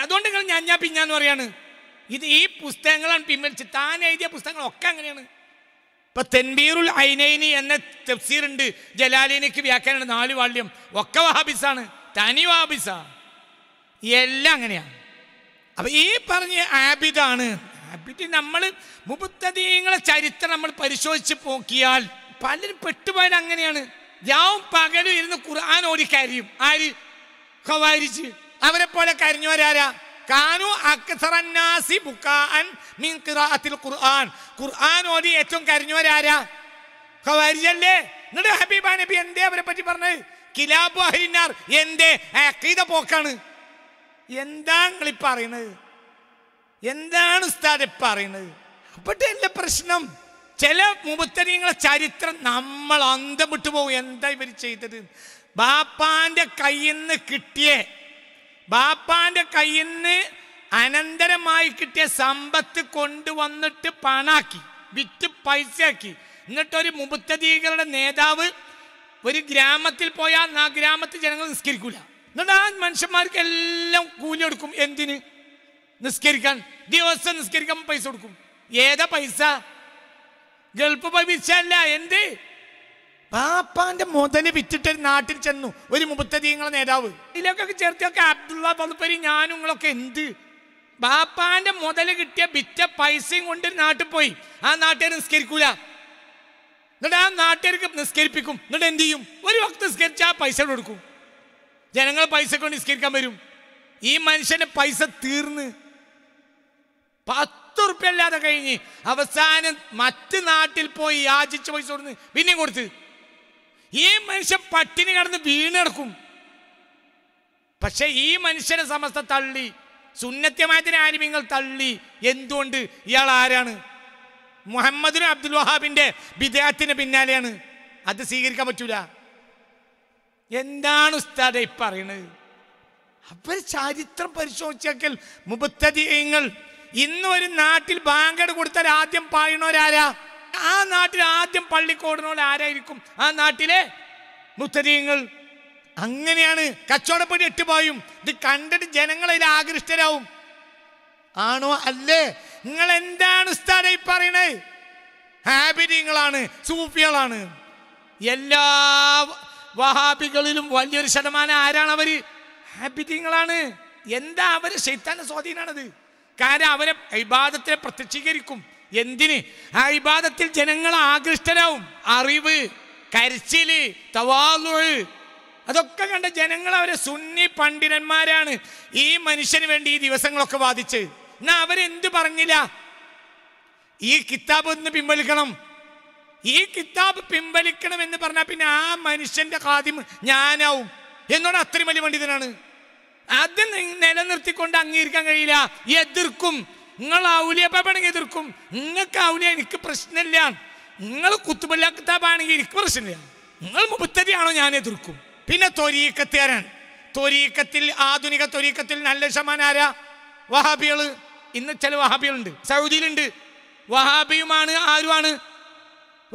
അതുകൊണ്ട് നിങ്ങൾ ഞാൻ ഞാൻ പിഞ്ഞാന്ന് പറയാണ് ഇത് ഈ പുസ്തകങ്ങളാണ് പിൻവലിച്ച് താൻ എഴുതിയ പുസ്തകങ്ങളൊക്കെ അങ്ങനെയാണ് ഇപ്പൊ തെൻബീറുൽ ഐനൈനി എന്ന തഫ്സീർ ഉണ്ട് ജലാലിനിക്ക് വ്യാഖ്യാനമുണ്ട് നാല് വാള്യം ഒക്കെ വാബിസാണ് തനി വഹാബിസ എല്ലാം അങ്ങനെയാണ് അപ്പൊ ഈ പറഞ്ഞ ആബിദാണ് ആബിദ് നമ്മൾ മുപ്പത്തതീങ്ങളെ ചരിത്രം നമ്മൾ പരിശോധിച്ച് നോക്കിയാൽ പലരും പെട്ടുപോയാൽ അങ്ങനെയാണ് ഞാൻ പകലും ഇരുന്ന് ഖുർആൻ ഓടിക്കാരിയും ആര് ഖവാരിച്ച് അവരെ പോലെ കരിഞ്ഞവരാരാ കാനു അക്സറന്നാസി ബുക്കാൻ മീൻ ഖിറാഅത്തിൽ ഖുർആൻ ഖുർആൻ ഓതി ഏറ്റവും കരിഞ്ഞവരാരാ ഖവാരിജല്ലേ എന്നിട്ട് ഹബീബ നബി എന്തേ അവരെ പറ്റി പറഞ്ഞു കിലാബു അഹ്ലിനാർ എന്തേ അഖീദ പോക്കാണ് എന്താണ് നിങ്ങളീ പറയുന്നത് എന്താണ് ഉസ്താദ് പറയുന്നത് അപ്പോഴത്തെ എൻ്റെ പ്രശ്നം ചില മുമ്പത്തരീങ്ങളെ ചരിത്രം നമ്മൾ അന്തം വിട്ടു പോകും എന്താ ഇവർ ചെയ്തത് ബാപ്പാന്റെ കയ്യിൽ നിന്ന് കിട്ടിയേ ബാപ്പാന്റെ കയ്യിൽ നിന്ന് അനന്തരമായി കിട്ടിയ സമ്പത്ത് കൊണ്ടുവന്നിട്ട് പണാക്കി വിറ്റ് പൈസ ആക്കി എന്നിട്ടൊരു മുബത്തദീകളുടെ നേതാവ് ഒരു ഗ്രാമത്തിൽ പോയാൽ ആ ഗ്രാമത്തിൽ ജനങ്ങൾ നിസ്കരിക്കൂല എന്നിട്ട് ആ മനുഷ്യന്മാർക്ക് എല്ലാം കൂലി കൊടുക്കും എന്തിന് നിസ്കരിക്കാൻ ദിവസം നിസ്കരിക്കാൻ പൈസ കൊടുക്കും ഏതാ പൈസ ഗൾഫ് പൈസ അല്ല എന്ത് പാപ്പാന്റെ മുതല് വിറ്റിട്ട് നാട്ടിൽ ചെന്നു ഒരു മുപ്പത്തധികങ്ങളെ നേതാവ് ഇതിലേക്കൊക്കെ ചേർത്തിയൊക്കെ അബ്ദുള്ള പതുപ്പരി ഞാനും നിങ്ങളൊക്കെ എന്ത് ബാപ്പാന്റെ മുതല് കിട്ടിയ വിറ്റ പൈസയും കൊണ്ട് നാട്ടിൽ പോയി ആ നാട്ടുകാർ നിസ്കരിക്കൂല എന്നിട്ട് ആ നാട്ടുകാർക്ക് നിസ്കരിപ്പിക്കും എന്നിട്ട് എന്ത് ചെയ്യും ഒരു വക്ത് നിസ്കരിച്ച് ആ പൈസ കൊടുക്കും ജനങ്ങൾ പൈസ കൊണ്ട് നിസ്കരിക്കാൻ വരും ഈ മനുഷ്യന്റെ പൈസ തീർന്ന് പത്ത് ഉറുപ്പ്യ അല്ലാതെ കഴിഞ്ഞ് അവസാനം മറ്റ് നാട്ടിൽ പോയി യാചിച്ച പൈസ കൊടുത്ത് പിന്നെയും കൊടുത്ത് ഈ മനുഷ്യൻ പട്ടിണി കിടന്ന് വീണെടുക്കും പക്ഷെ ഈ മനുഷ്യനെ സമസ്ത തള്ളി സുന്നത്യമായതിന് ആരിമിങ്ങൾ തള്ളി എന്തുകൊണ്ട് ഇയാൾ ആരാണ് മുഹമ്മദിന് അബ്ദുൽ വഹാബിന്റെ വിദേഹത്തിന് പിന്നാലെയാണ് അത് സ്വീകരിക്കാൻ പറ്റൂല എന്താണ് ഉസ്താദ് പറയണത് അവർ ചരിത്രം പരിശോധിച്ചാൽ മുബത്തതിയങ്ങൾ ഇന്ന് ഒരു നാട്ടിൽ ബാങ്കട് കൊടുത്താൽ ആദ്യം പായണോരാരാ ആ നാട്ടിൽ ആദ്യം പള്ളിക്കോടുന്നോട് ആരായിരിക്കും ആ നാട്ടിലെ മുത്തരീങ്ങൾ അങ്ങനെയാണ് കച്ചവടപ്പടി എട്ടുപായും ഇത് കണ്ടിട്ട് ജനങ്ങളതിൽ ആകൃഷ്ടരാവും ആണോ അല്ലേ നിങ്ങൾ എന്താണ് ഉസ്താദെ പറയണേ ഹാബിരിങ്ങളാണ് സൂഫികളാണ് എല്ലാ വഹാബികളിലും വലിയൊരു ശതമാനം ആരാണ് അവര് ഹാബിരിങ്ങളാണ് എന്താ അവര് ശൈത്താന്റെ സ്വാധീനാണത് കാരണം അവരെ ഇബാദത്തിനെ പ്രത്യക്ഷീകരിക്കും എന്തിന് ആ ഇബാദത്തിൽ ജനങ്ങൾ ആകൃഷ്ടരാവും അറിവ് കരച്ചില് തവാലു അതൊക്കെ കണ്ട ജനങ്ങൾ അവരെ സുന്നി പണ്ഡിതന്മാരാണ് ഈ മനുഷ്യന് വേണ്ടി ഈ ദിവസങ്ങളൊക്കെ വാദിച്ച് എന്നാ അവരെന്ത് പറഞ്ഞില്ല ഈ കിതാബ് ഒന്ന് പിൻവലിക്കണം ഈ കിതാബ് പിൻവലിക്കണം എന്ന് പറഞ്ഞാൽ പിന്നെ ആ മനുഷ്യന്റെ കാദ്യം ഞാനാവും എന്നോട് അത്രയും വലിയ പണ്ഡിതനാണ് അത് നിലനിർത്തിക്കൊണ്ട് അംഗീകരിക്കാൻ കഴിയില്ല എതിർക്കും നിങ്ങൾ ഔലിയപ്പാണെങ്കിൽ എതിർക്കും നിങ്ങൾക്ക് ഔലിയ എനിക്ക് പ്രശ്നമില്ല നിങ്ങൾ കുത്തുമല്ലാക്കത്താപ്പാണെങ്കിൽ എനിക്ക് പ്രശ്നമില്ല നിങ്ങൾ മുപ്പത്തരിയാണോ ഞാൻ എതിർക്കും പിന്നെ തൊരീക്കത്തുകാരാണ് തൊരീക്കത്തിൽ ആധുനിക തൊരീക്കത്തിൽ നല്ല ശമാനാര വഹാബികൾ ഇന്ന് ചില വഹാബികളുണ്ട് സൗദിയിലുണ്ട് വഹാബിയുമാണ് ആരുമാണ്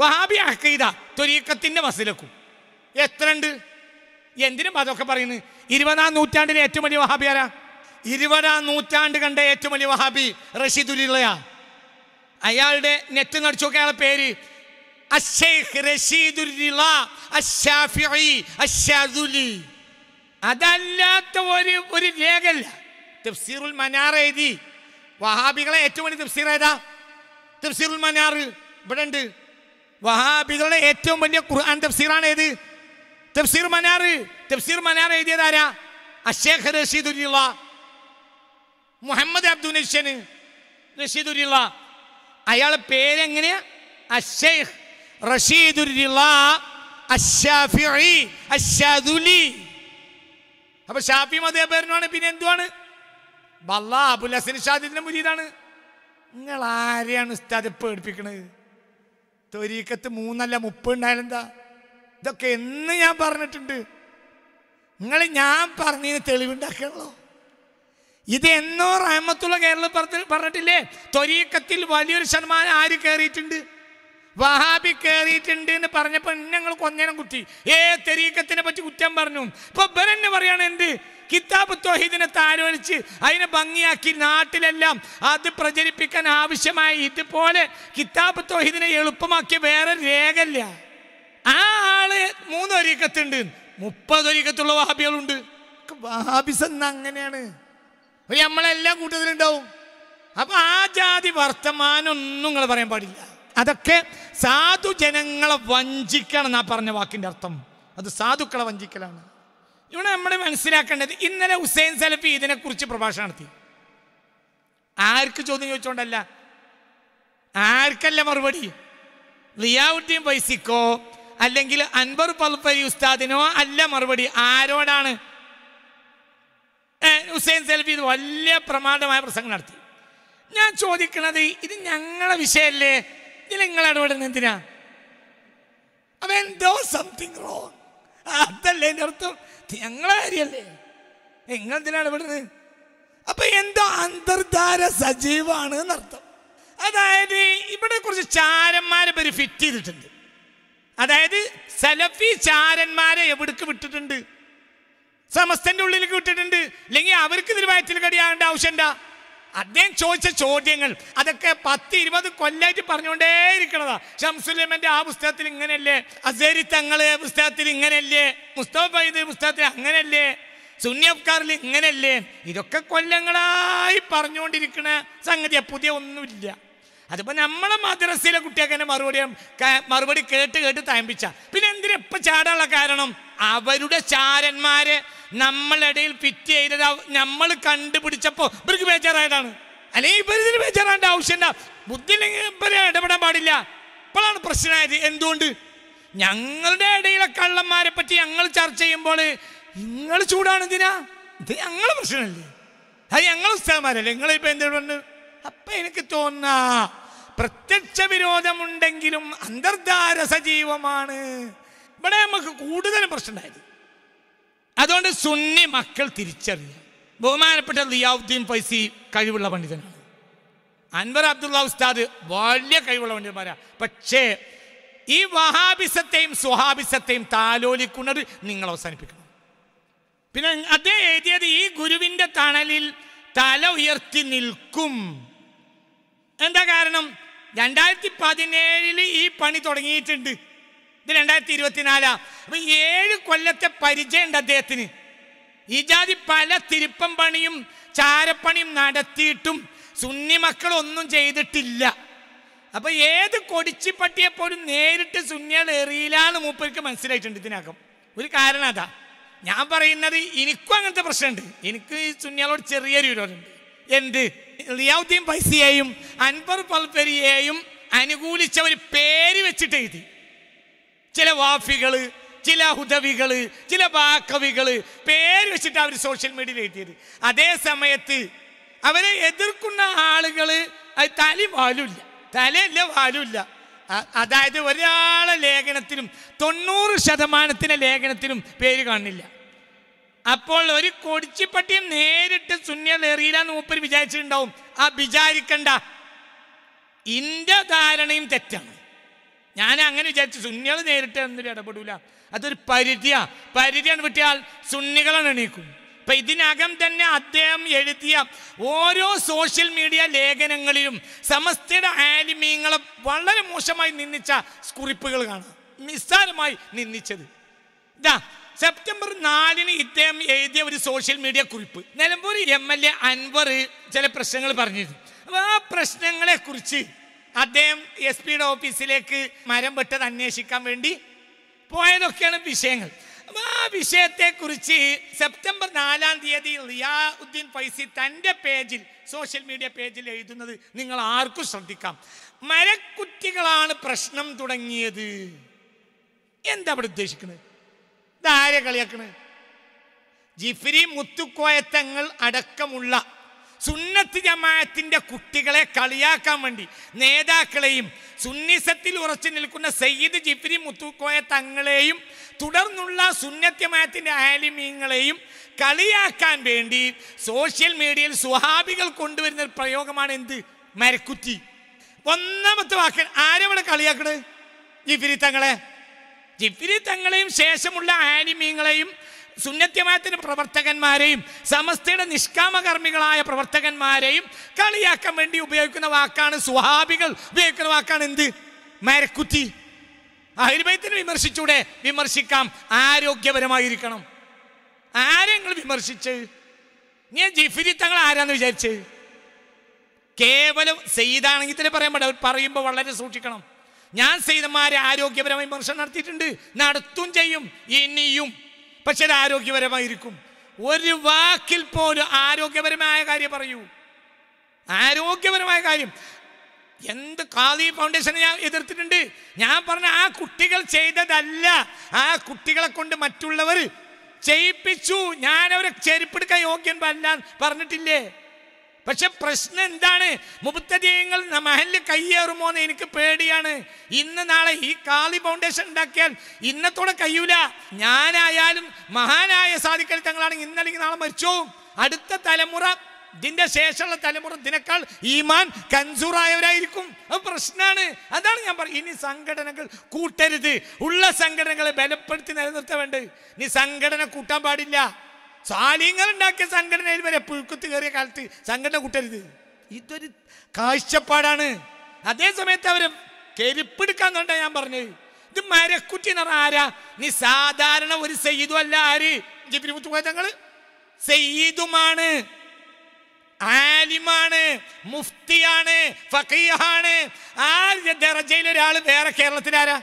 വഹാബി അക്കൈത തൊരീക്കത്തിൻ്റെ മസിലക്കും എത്ര ഉണ്ട് എന്തിനും അതൊക്കെ പറയുന്നത് ഇരുപതാം നൂറ്റാണ്ടിലെ ഏറ്റവും വലിയ വഹാബിയാരാ ഇരുപതാം നൂറ്റാണ്ട് കണ്ട ഏറ്റവും വലിയ വഹാബി റഷീദുലിള്ളയ അയാളുടെ നെറ്റ് നടിച്ചു നോക്കിയ അയാളുടെ പേര് അതല്ലാത്ത ഒരു ഒരു രേഖല്ല തഫ്സീറുൽ മനാർ എഴുതി വഹാബികളെ ഏറ്റവും വലിയ തഫ്സീർ ഏതാ തഫ്സീറുൽ മനാർ ഇവിടെ ഉണ്ട് വഹാബികളുടെ ഏറ്റവും വലിയ ഖുർആൻ തഫ്സീറാണ് ഏത് തഫ്സീർ മനാർ തഫ്സീർ മനാർ എഴുതിയതാരാ അഷേഖ് റഷീദുല്ലാ മുഹമ്മദ് അബ്ദുൽ നഷ്യന് റഷീദുരിള്ള അയാളെ പേരെങ്ങനെയാണ് അപ്പൊ ഷാഫി മതേബറിനാണ് പിന്നെ എന്തുവാണ് ബല്ല അബുൽ ഹസൻ ഷാദിന്റെ മുരീദാണ് നിങ്ങൾ ആരെയാണ് ഉസ്താദ് പേടിപ്പിക്കണത് തൊരീക്കത്ത് മൂന്നല്ല ഉണ്ടായാലെന്താ ഇതൊക്കെ എന്ന് ഞാൻ പറഞ്ഞിട്ടുണ്ട് നിങ്ങൾ ഞാൻ പറഞ്ഞതിന് തെളിവുണ്ടാക്കിയുള്ളൂ ഇത് എന്നോ റഹമത്തുള്ള കേരളത്തിൽ പറഞ്ഞിട്ടില്ലേ ത്വരീക്കത്തിൽ വലിയൊരു ശതമാനം ആര് കയറിയിട്ടുണ്ട് വഹാബി കയറിയിട്ടുണ്ട് എന്ന് പറഞ്ഞപ്പോൾ ഞങ്ങൾ കൊഞ്ഞനം കുത്തി ഏ തെരീക്കത്തിനെ പറ്റി കുറ്റം പറഞ്ഞു ഇപ്പൊ ബെന്നെ പറയാണ് എന്ത് കിതാബ് തൊഹീദിനെ താരോലിച്ച് അതിനെ ഭംഗിയാക്കി നാട്ടിലെല്ലാം അത് പ്രചരിപ്പിക്കാൻ ആവശ്യമായി ഇതുപോലെ കിതാബ് തൊഹീദിനെ എളുപ്പമാക്കിയ വേറെ രേഖല്ല ആ ആള് മൂന്നൊരീക്കത്തുണ്ട് മുപ്പതൊരീക്കത്തുള്ള വഹാബികളുണ്ട് വഹാബിസ് എന്ന് അങ്ങനെയാണ് ഒരു നമ്മളെല്ലാം കൂട്ടത്തിലുണ്ടാവും അപ്പൊ ആ ജാതി വർത്തമാനൊന്നും നിങ്ങൾ പറയാൻ പാടില്ല അതൊക്കെ സാധു ജനങ്ങളെ വഞ്ചിക്കണം എന്നാ പറഞ്ഞ വാക്കിന്റെ അർത്ഥം അത് സാധുക്കളെ വഞ്ചിക്കലാണ് ഇവിടെ നമ്മൾ മനസ്സിലാക്കേണ്ടത് ഇന്നലെ ഹുസൈൻ സലഫി ഇതിനെക്കുറിച്ച് പ്രഭാഷണം നടത്തി ആർക്ക് ചോദ്യം ചോദിച്ചോണ്ടല്ല ആർക്കല്ല മറുപടി റിയാവുദ്ദീൻ പൈസക്കോ അല്ലെങ്കിൽ അൻവർ പൽപ്പരി ഉസ്താദിനോ അല്ല മറുപടി ആരോടാണ് ഹുസൈൻ സെൽഫി ഇത് വലിയ പ്രമാദമായ പ്രസംഗം നടത്തി ഞാൻ ചോദിക്കണത് ഇത് ഞങ്ങളെ വിഷയമല്ലേ ഇതിൽ നിങ്ങൾ ഇടപെടുന്ന എന്തിനാ അവൻ ദോ സംതിങ് റോങ് അതല്ലേ എൻ്റെ അർത്ഥം ഞങ്ങളെ കാര്യമല്ലേ നിങ്ങൾ എന്തിനാണ് ഇടപെടുന്നത് അപ്പൊ എന്തോ അന്തർധാര സജീവാണ് എന്നർത്ഥം അതായത് ഇവിടെ കുറച്ച് ചാരന്മാരെ പേര് ഫിറ്റ് ചെയ്തിട്ടുണ്ട് അതായത് സലഫി ചാരന്മാരെ എവിടേക്ക് വിട്ടിട്ടുണ്ട് സമസ്തന്റെ ഉള്ളിലേക്ക് വിട്ടിട്ടുണ്ട് അല്ലെങ്കിൽ അവർക്ക് ഇതിൽ വയറ്റിൽ കടിയാകേണ്ട എന്താ അദ്ദേഹം ചോദിച്ച ചോദ്യങ്ങൾ അതൊക്കെ പത്ത് ഇരുപത് കൊല്ലായിട്ട് ഇരിക്കണതാ ഷംസുലമന്റെ ആ പുസ്തകത്തിൽ ഇങ്ങനെയല്ലേ അസേരി തങ്ങള് പുസ്തകത്തിൽ ഇങ്ങനെയല്ലേ മുസ്തഫ പുസ്തകത്തിൽ അങ്ങനെയല്ലേ സുന്യഫ്കാറിൽ ഇങ്ങനെയല്ലേ ഇതൊക്കെ കൊല്ലങ്ങളായി പറഞ്ഞുകൊണ്ടിരിക്കണ സംഗതിയാ പുതിയ ഒന്നുമില്ല അതിപ്പോൾ നമ്മളെ മദ്രസയിലെ കുട്ടിയൊക്കെ എന്നെ മറുപടി മറുപടി കേട്ട് കേട്ട് തയമ്പിച്ച പിന്നെ ഇപ്പം ചാടാനുള്ള കാരണം അവരുടെ ചാരന്മാരെ നമ്മളിടയിൽ പിറ്റ് ചെയ്തത് നമ്മൾ കണ്ടുപിടിച്ചപ്പോൾ ഇവർക്ക് ബേജാറായതാണ് അല്ലെങ്കിൽ ഇതിന് ബേജാറാൻ്റെ ആവശ്യമില്ല ബുദ്ധിയില്ലെങ്കിൽ ഇവരെ ഇടപെടാൻ പാടില്ല ഇപ്പോഴാണ് പ്രശ്നമായത് എന്തുകൊണ്ട് ഞങ്ങളുടെ ഇടയിലെ കള്ളന്മാരെ പറ്റി ഞങ്ങൾ ചർച്ച ചെയ്യുമ്പോൾ നിങ്ങൾ ചൂടാണ് എന്തിനാ ഇത് ഞങ്ങളുടെ പ്രശ്നമല്ലേ അത് ഞങ്ങൾ ഉസ്താമാരല്ലേ നിങ്ങളിപ്പോൾ എന്തുകൊണ്ട് അപ്പൊ എനിക്ക് തോന്നാ പ്രത്യക്ഷ വിരോധമുണ്ടെങ്കിലും അന്തർധാര സജീവമാണ് ഇവിടെ നമുക്ക് കൂടുതൽ പ്രശ്നമായത് അതുകൊണ്ട് സുന്നി മക്കൾ തിരിച്ചറിയുക ബഹുമാനപ്പെട്ട ലിയാവുദ്ദീൻ ഫൈസി കഴിവുള്ള പണ്ഡിതനാണ് അൻവർ അബ്ദുള്ള ഉസ്താദ് വലിയ കഴിവുള്ള പണ്ഡിതന്മാരാ പക്ഷേ ഈ വഹാബിസത്തെയും സ്വഹാബിസത്തെയും താലോലിക്കുന്നത് നിങ്ങൾ അവസാനിപ്പിക്കണം പിന്നെ അദ്ദേഹം എഴുതിയത് ഈ ഗുരുവിൻ്റെ തണലിൽ തല ഉയർത്തി നിൽക്കും എന്താ കാരണം രണ്ടായിരത്തി പതിനേഴില് ഈ പണി തുടങ്ങിയിട്ടുണ്ട് ഇത് രണ്ടായിരത്തി ഇരുപത്തിനാലാ അപ്പൊ ഏഴ് കൊല്ലത്തെ പരിചയമുണ്ട് അദ്ദേഹത്തിന് ഈ ജാതി പല തിരുപ്പം പണിയും ചാരപ്പണിയും നടത്തിയിട്ടും സുന്നി മക്കളൊന്നും ചെയ്തിട്ടില്ല അപ്പൊ ഏത് കൊടിച്ചിപ്പട്ടിയെ പോലും നേരിട്ട് സുന്നികൾ എന്ന് മൂപ്പർക്ക് മനസ്സിലായിട്ടുണ്ട് ഇതിനകം ഒരു കാരണം അതാ ഞാൻ പറയുന്നത് എനിക്കും അങ്ങനത്തെ പ്രശ്നമുണ്ട് എനിക്ക് ഈ സുന്നികളോട് ചെറിയ വിരോധമുണ്ട് എന്ത് ലിയാദ്ദീൻ പൈസയെയും അൻവർ പൽപ്പരിയെയും അനുകൂലിച്ച ഒരു പേര് വെച്ചിട്ട് എഴുതി ചില വാഫികൾ ചില ഹുദവികൾ ചില ബാക്കവികൾ പേര് വെച്ചിട്ട് അവർ സോഷ്യൽ മീഡിയയിൽ എഴുതിയത് അതേ സമയത്ത് അവരെ എതിർക്കുന്ന ആളുകൾ അത് തലി വാലുമില്ല തലയല്ല വാലുമില്ല അതായത് ഒരാളെ ലേഖനത്തിനും തൊണ്ണൂറ് ശതമാനത്തിൻ്റെ ലേഖനത്തിനും പേര് കാണില്ല അപ്പോൾ ഒരു കൊടിച്ചിപ്പട്ടിയും നേരിട്ട് എന്ന് മൂപ്പർ വിചാരിച്ചിട്ടുണ്ടാവും ആ വിചാരിക്കണ്ട ഇന്റെ ധാരണയും തെറ്റാണ് ഞാൻ അങ്ങനെ വിചാരിച്ചു സുന്നികൾ നേരിട്ട് എന്തിനും ഇടപെടൂല അതൊരു പരിധിയാ പരിധിയാണ് വിട്ടിയാൽ സുന്നികളാണ് എണീക്കും അപ്പം ഇതിനകം തന്നെ അദ്ദേഹം എഴുതിയ ഓരോ സോഷ്യൽ മീഡിയ ലേഖനങ്ങളിലും സമസ്തയുടെ ആലിമീങ്ങളെ വളരെ മോശമായി നിന്ദിച്ച കുറിപ്പുകൾ കാണാം നിസ്സാരമായി നിന്ദിച്ചത് ഇതാ സെപ്റ്റംബർ നാലിന് ഇദ്ദേഹം എഴുതിയ ഒരു സോഷ്യൽ മീഡിയ കുറിപ്പ് Nilambur M L A Anwar ചില പ്രശ്നങ്ങൾ പറഞ്ഞിരുന്നു അപ്പൊ ആ പ്രശ്നങ്ങളെ കുറിച്ച് അദ്ദേഹം എസ് പിയുടെ ഓഫീസിലേക്ക് മരം പെട്ടത് അന്വേഷിക്കാൻ വേണ്ടി പോയതൊക്കെയാണ് വിഷയങ്ങൾ അപ്പൊ ആ കുറിച്ച് സെപ്റ്റംബർ നാലാം തീയതി റിയാ ഉദ്ദീൻ ഫൈസി തൻ്റെ പേജിൽ സോഷ്യൽ മീഡിയ പേജിൽ എഴുതുന്നത് നിങ്ങൾ ആർക്കും ശ്രദ്ധിക്കാം മരക്കുറ്റികളാണ് പ്രശ്നം തുടങ്ങിയത് എന്താ അവിടെ ഉദ്ദേശിക്കുന്നത് ഇതാരെ കളിയാക്കണ് ജിഫിരി മുത്തുക്കോയത്തങ്ങൾ അടക്കമുള്ള സുന്നത്ത് ജമാഅത്തിന്റെ കുട്ടികളെ കളിയാക്കാൻ വേണ്ടി നേതാക്കളെയും സുന്നിസത്തിൽ ഉറച്ചു നിൽക്കുന്ന സയ്യിദ് ജിഫിരി മുത്തുക്കോയ തങ്ങളെയും തുടർന്നുള്ള ജമാഅത്തിന്റെ ആലിമീങ്ങളെയും കളിയാക്കാൻ വേണ്ടി സോഷ്യൽ മീഡിയയിൽ സുഹാബികൾ കൊണ്ടുവരുന്ന ഒരു പ്രയോഗമാണ് എന്ത് മരക്കുറ്റി ഒന്നാമത്തെ വാക്കൻ ആരെവിടെ കളിയാക്കണേ ജിഫിരി തങ്ങളെ ജിഫിരി തങ്ങളെയും ശേഷമുള്ള ആനിമീങ്ങളെയും സുന്നത്യമായത്തിന് പ്രവർത്തകന്മാരെയും സമസ്തയുടെ നിഷ്കാമകർമ്മികളായ പ്രവർത്തകന്മാരെയും കളിയാക്കാൻ വേണ്ടി ഉപയോഗിക്കുന്ന വാക്കാണ് സുഹാബികൾ ഉപയോഗിക്കുന്ന വാക്കാണ് എന്ത് മരക്കുത്തി ആയുർവേദത്തിന് വിമർശിച്ചൂടെ വിമർശിക്കാം ആരോഗ്യപരമായിരിക്കണം ആരെങ്ങൾ വിമർശിച്ച് ഞാൻ ജിഫിരി തങ്ങൾ ആരാന്ന് വിചാരിച്ച് കേവലം സെയ്താണെങ്കിൽ തന്നെ പറയാൻ പാടില്ല പറയുമ്പോൾ വളരെ സൂക്ഷിക്കണം ഞാൻ സൈതന്മാരെ ആരോഗ്യപരമായി വിമർശനം നടത്തിയിട്ടുണ്ട് നടത്തും ചെയ്യും ഇനിയും പക്ഷെ അത് ആരോഗ്യപരമായിരിക്കും ഒരു വാക്കിൽ പോലും ആരോഗ്യപരമായ കാര്യം പറയൂ ആരോഗ്യപരമായ കാര്യം എന്ത് കാളി ഫൗണ്ടേഷനെ ഞാൻ എതിർത്തിട്ടുണ്ട് ഞാൻ പറഞ്ഞ ആ കുട്ടികൾ ചെയ്തതല്ല ആ കുട്ടികളെ കൊണ്ട് മറ്റുള്ളവർ ചെയ്യിപ്പിച്ചു ഞാൻ അവരെ ചെരുപ്പെടുക്കാൻ യോഗ്യൻ പറഞ്ഞിട്ടില്ലേ പക്ഷെ പ്രശ്നം എന്താണ് മുപ്പത്തധികങ്ങൾ മഹലിൽ കയ്യേറുമോ എന്ന് എനിക്ക് പേടിയാണ് ഇന്ന് നാളെ ഈ കാളി ഫൗണ്ടേഷൻ ഉണ്ടാക്കിയാൽ ഇന്നത്തോടെ കഴിയൂല ഞാനായാലും മഹാനായ സാധിക്കൽ തങ്ങളാണെങ്കിൽ ഇന്നല്ലെങ്കിൽ നാളെ മരിച്ചു അടുത്ത തലമുറ ഇതിന്റെ ശേഷമുള്ള തലമുറ ഇതിനേക്കാൾ ഈമാൻ കൻസൂറായവരായിരിക്കും അത് പ്രശ്നമാണ് അതാണ് ഞാൻ പറയും ഇനി സംഘടനകൾ കൂട്ടരുത് ഉള്ള സംഘടനകളെ ബലപ്പെടുത്തി നിലനിർത്താൻ ഇനി സംഘടന കൂട്ടാൻ പാടില്ല സാലിങ്ങൾ ഉണ്ടാക്കിയ സംഘടനയിൽ വരെ പുഴുക്കത്ത് കയറിയ കാലത്ത് സംഘടന കൂട്ടരുത് ഇതൊരു കാഴ്ചപ്പാടാണ് അതേ സമയത്ത് അവർ കെരുപ്പെടുക്കാൻ കണ്ട ഞാൻ പറഞ്ഞത് ഇത് മരക്കുറ്റി ആരാ നീ സാധാരണ ഒരു സെയ്തു അല്ല ആര് തങ്ങൾ സെയ്തുമാണ് ആലിമാണ് മുഫ്തിയാണ് ഫക്കീഹാണ് ആ ദറജയിൽ ഒരാൾ വേറെ കേരളത്തിൽ ആരാ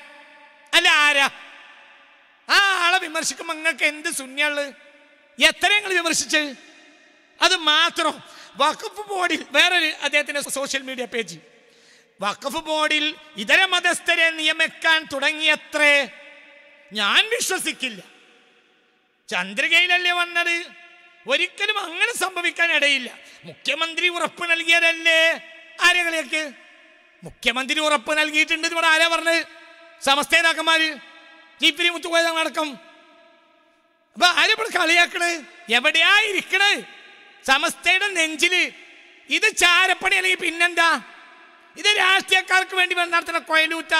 അല്ല ആരാ ആ ആളെ വിമർശിക്കുമ്പോൾ നിങ്ങൾക്ക് എന്ത് ശൂന്യമുള്ളത് എത്ര വിമർശിച്ച് അത് മാത്രം വഖഫ് ബോർഡിൽ വേറെ അദ്ദേഹത്തിൻ്റെ സോഷ്യൽ മീഡിയ പേജ് വഖഫ് ബോർഡിൽ ഇതര മതസ്ഥരെ നിയമിക്കാൻ തുടങ്ങിയത്രേ ഞാൻ വിശ്വസിക്കില്ല ചന്ദ്രികയിലല്ലേ വന്നത് ഒരിക്കലും അങ്ങനെ സംഭവിക്കാൻ ഇടയില്ല മുഖ്യമന്ത്രി ഉറപ്പ് നൽകിയതല്ലേ ആരെകളിലേക്ക് മുഖ്യമന്ത്രി ഉറപ്പ് നൽകിയിട്ടുണ്ട് ഇവിടെ ആരാ പറഞ്ഞത് സമസ്തേതാക്കന്മാർ ജീപ്പിരി മുത്തുകോയതങ്ങളടക്കം അപ്പൊ ആരും കളിയാക്കണേ എവിടെയാ ഇരിക്കണേ സമസ്തയുടെ നെഞ്ചില് ഇത് ചാരപ്പണി അല്ലെങ്കിൽ പിന്നെന്താ ഇത് രാഷ്ട്രീയക്കാർക്ക് വേണ്ടി നടത്തുന്ന കൊയലൂറ്റ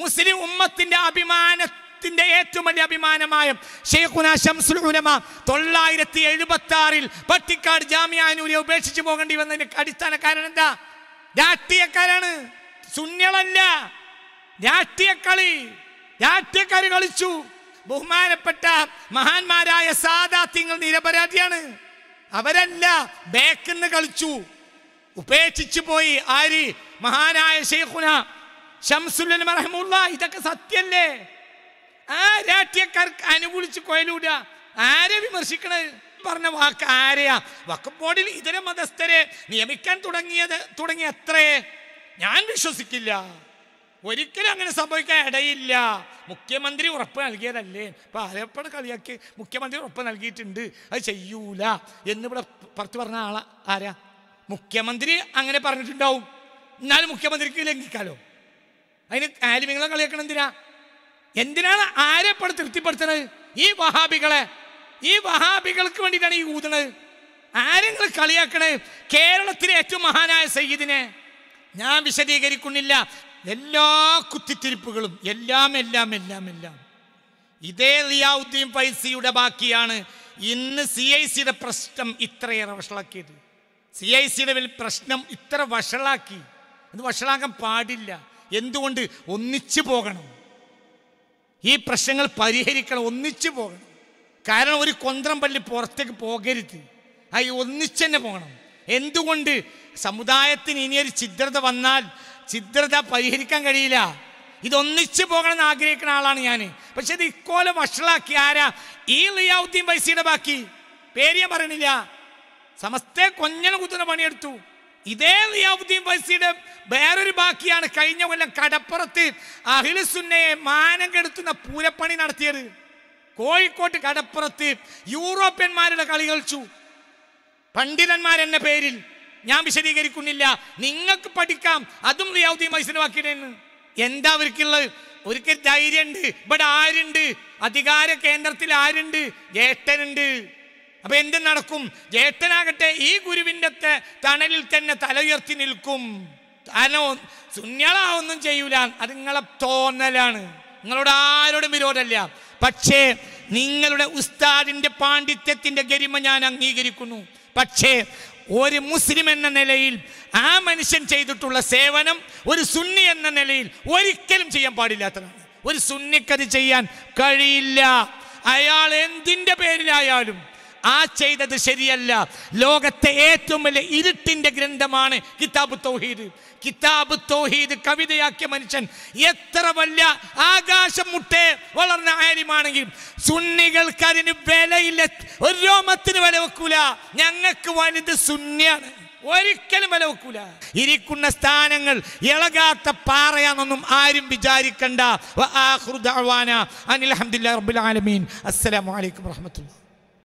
മുസ്ലിം ഉമ്മത്തിന്റെ അഭിമാന ലോകത്തിന്റെ ഏറ്റവും വലിയ അഭിമാനമായ ഷെയ്ഖുന ഷംസുൽ ഉലമ തൊള്ളായിരത്തി എഴുപത്തി ആറിൽ പട്ടിക്കാട് ജാമ്യാനൂരെ ഉപേക്ഷിച്ചു പോകേണ്ടി വന്നതിന്റെ അടിസ്ഥാന കാരണം എന്താ രാഷ്ട്രീയക്കാരാണ് രാഷ്ട്രീയ കളി രാഷ്ട്രീയക്കാർ കളിച്ചു ബഹുമാനപ്പെട്ട മഹാന്മാരായ സാദാത്യങ്ങൾ നിരപരാധിയാണ് അവരല്ല ബേക്കെന്ന് കളിച്ചു ഉപേക്ഷിച്ചു പോയി ആര് മഹാനായ ഷെയ്ഖുന ഷംസുല്ല മറഹമുള്ള ഇതൊക്കെ സത്യല്ലേ ആ രാഷ്ട്രീയക്കാർക്ക് അനുകൂലിച്ച് കൊയലൂട ആരെ വിമർശിക്കണത് പറഞ്ഞ വാക്ക് ആരെയാ വക്ക ബോർഡിൽ ഇതര മതസ്ഥരെ നിയമിക്കാൻ തുടങ്ങിയത് തുടങ്ങി അത്രേ ഞാൻ വിശ്വസിക്കില്ല ഒരിക്കലും അങ്ങനെ സംഭവിക്കാൻ ഇടയില്ല മുഖ്യമന്ത്രി ഉറപ്പ് നൽകിയതല്ലേ ഇപ്പം ആലപ്പുഴ കളിയാക്കി മുഖ്യമന്ത്രി ഉറപ്പ് നൽകിയിട്ടുണ്ട് അത് ചെയ്യൂല ഇവിടെ പുറത്ത് പറഞ്ഞ ആളാ ആരാ മുഖ്യമന്ത്രി അങ്ങനെ പറഞ്ഞിട്ടുണ്ടാവും എന്നാലും മുഖ്യമന്ത്രിക്ക് ലംഘിക്കാലോ അതിന് ആലിമിങ്ങളെ കളിയാക്കണം എന്തിനാ എന്തിനാണ് ആരെ ഇപ്പോൾ തൃപ്തിപ്പെടുത്തണത് ഈ വഹാബികളെ ഈ വഹാബികൾക്ക് വേണ്ടിയിട്ടാണ് ഈ ഊതണത് നിങ്ങൾ കളിയാക്കണേ കേരളത്തിലെ ഏറ്റവും മഹാനായ സയ്യിദിനെ ഞാൻ വിശദീകരിക്കുന്നില്ല എല്ലാ കുത്തിത്തിരിപ്പുകളും എല്ലാം എല്ലാം എല്ലാം എല്ലാം ഇതേ റിയാവുദ്ദീൻ പൈസയുടെ ബാക്കിയാണ് ഇന്ന് സി ഐ സിയുടെ പ്രശ്നം ഇത്രയേറെ വഷളാക്കിയത് സി ഐ സിയുടെ പ്രശ്നം ഇത്ര വഷളാക്കി അത് വഷളാക്കാൻ പാടില്ല എന്തുകൊണ്ട് ഒന്നിച്ചു പോകണം ഈ പ്രശ്നങ്ങൾ പരിഹരിക്കണം ഒന്നിച്ചു പോകണം കാരണം ഒരു കൊന്ത്രം പള്ളി പുറത്തേക്ക് പോകരുത് ആ ഒന്നിച്ചു തന്നെ പോകണം എന്തുകൊണ്ട് സമുദായത്തിന് ഇനിയൊരു ഛിദ്രത വന്നാൽ ചിദ്രത പരിഹരിക്കാൻ കഴിയില്ല ഇതൊന്നിച്ച് പോകണം എന്ന് ആഗ്രഹിക്കുന്ന ആളാണ് ഞാൻ പക്ഷെ ഇത് ഇക്കോലം വഷളാക്കി ആരാ ഈ ലിയാവുദ്ദീൻ പൈസയുടെ ബാക്കി പേര് ഞാൻ പറയണില്ല സമസ്ത കൊഞ്ഞന കുത്തുന്ന പണിയെടുത്തു ഇതേ ലിയാവുദ്ദീൻ പൈസയുടെ വേറൊരു ബാക്കിയാണ് കഴിഞ്ഞ കൊല്ലം കടപ്പുറത്ത് അഹിലസുന്നയെ മാനം കെടുത്തുന്ന പൂരപ്പണി നടത്തിയത് കോഴിക്കോട്ട് കടപ്പുറത്ത് യൂറോപ്യന്മാരുടെ കളി കളിച്ചു പണ്ഡിതന്മാരെന്ന പേരിൽ ഞാൻ വിശദീകരിക്കുന്നില്ല നിങ്ങൾക്ക് പഠിക്കാം അതും റിയാദി മൈസൂരുവാക്കിയിടേന്ന് എന്താ അവർക്കുള്ളത് ഒരിക്കൽ ധൈര്യമുണ്ട് ഇവിടെ ആരുണ്ട് അധികാര കേന്ദ്രത്തിൽ ആരുണ്ട് ജ്യേഷ്ഠനുണ്ട് അപ്പൊ എന്ത് നടക്കും ജ്യേഷ്ഠനാകട്ടെ ഈ ഗുരുവിൻ്റെ തണലിൽ തന്നെ തലയുയർത്തി നിൽക്കും കാരണം ശുന്യളാവൊന്നും ചെയ്യൂല അത് നിങ്ങളെ തോന്നലാണ് നിങ്ങളോട് ആരോടും വിരോധമല്ല പക്ഷേ നിങ്ങളുടെ ഉസ്താദിൻ്റെ പാണ്ഡിത്യത്തിൻ്റെ ഗരിമ ഞാൻ അംഗീകരിക്കുന്നു പക്ഷേ ഒരു മുസ്ലിം എന്ന നിലയിൽ ആ മനുഷ്യൻ ചെയ്തിട്ടുള്ള സേവനം ഒരു സുന്നി എന്ന നിലയിൽ ഒരിക്കലും ചെയ്യാൻ പാടില്ലാത്തതാണ് ഒരു സുന്നിക്കത് ചെയ്യാൻ കഴിയില്ല അയാൾ എന്തിൻ്റെ പേരിലായാലും ആ ചെയ്തത് ശരിയല്ല ലോകത്തെ ഏറ്റവും വലിയ ഇരുട്ടിൻ്റെ ഗ്രന്ഥമാണ് കിതാബ് തൗഹീദ് കിതാബ് തൗഹീദ് കവിതയാക്കിയ മനുഷ്യൻ എത്ര വലിയ ആകാശം മുട്ടേ വളർന്ന ആര്യമാണെങ്കിലും സുന്നികൾക്ക് അതിന് വിലയില്ല ഒരു രോമത്തിന് വില വെക്കൂല ഞങ്ങൾക്ക് വലുത് സുന്നിയാണ് ഒരിക്കലും വില വെക്കൂല ഇരിക്കുന്ന സ്ഥാനങ്ങൾ ഇളകാത്ത പാറയാണെന്നൊന്നും ആരും വിചാരിക്കണ്ട അനിൽ അഹമ്മദില്ല റബുൽ ആലമീൻ അസ്സലാമലൈക്കും വാഹമത്തുള്ള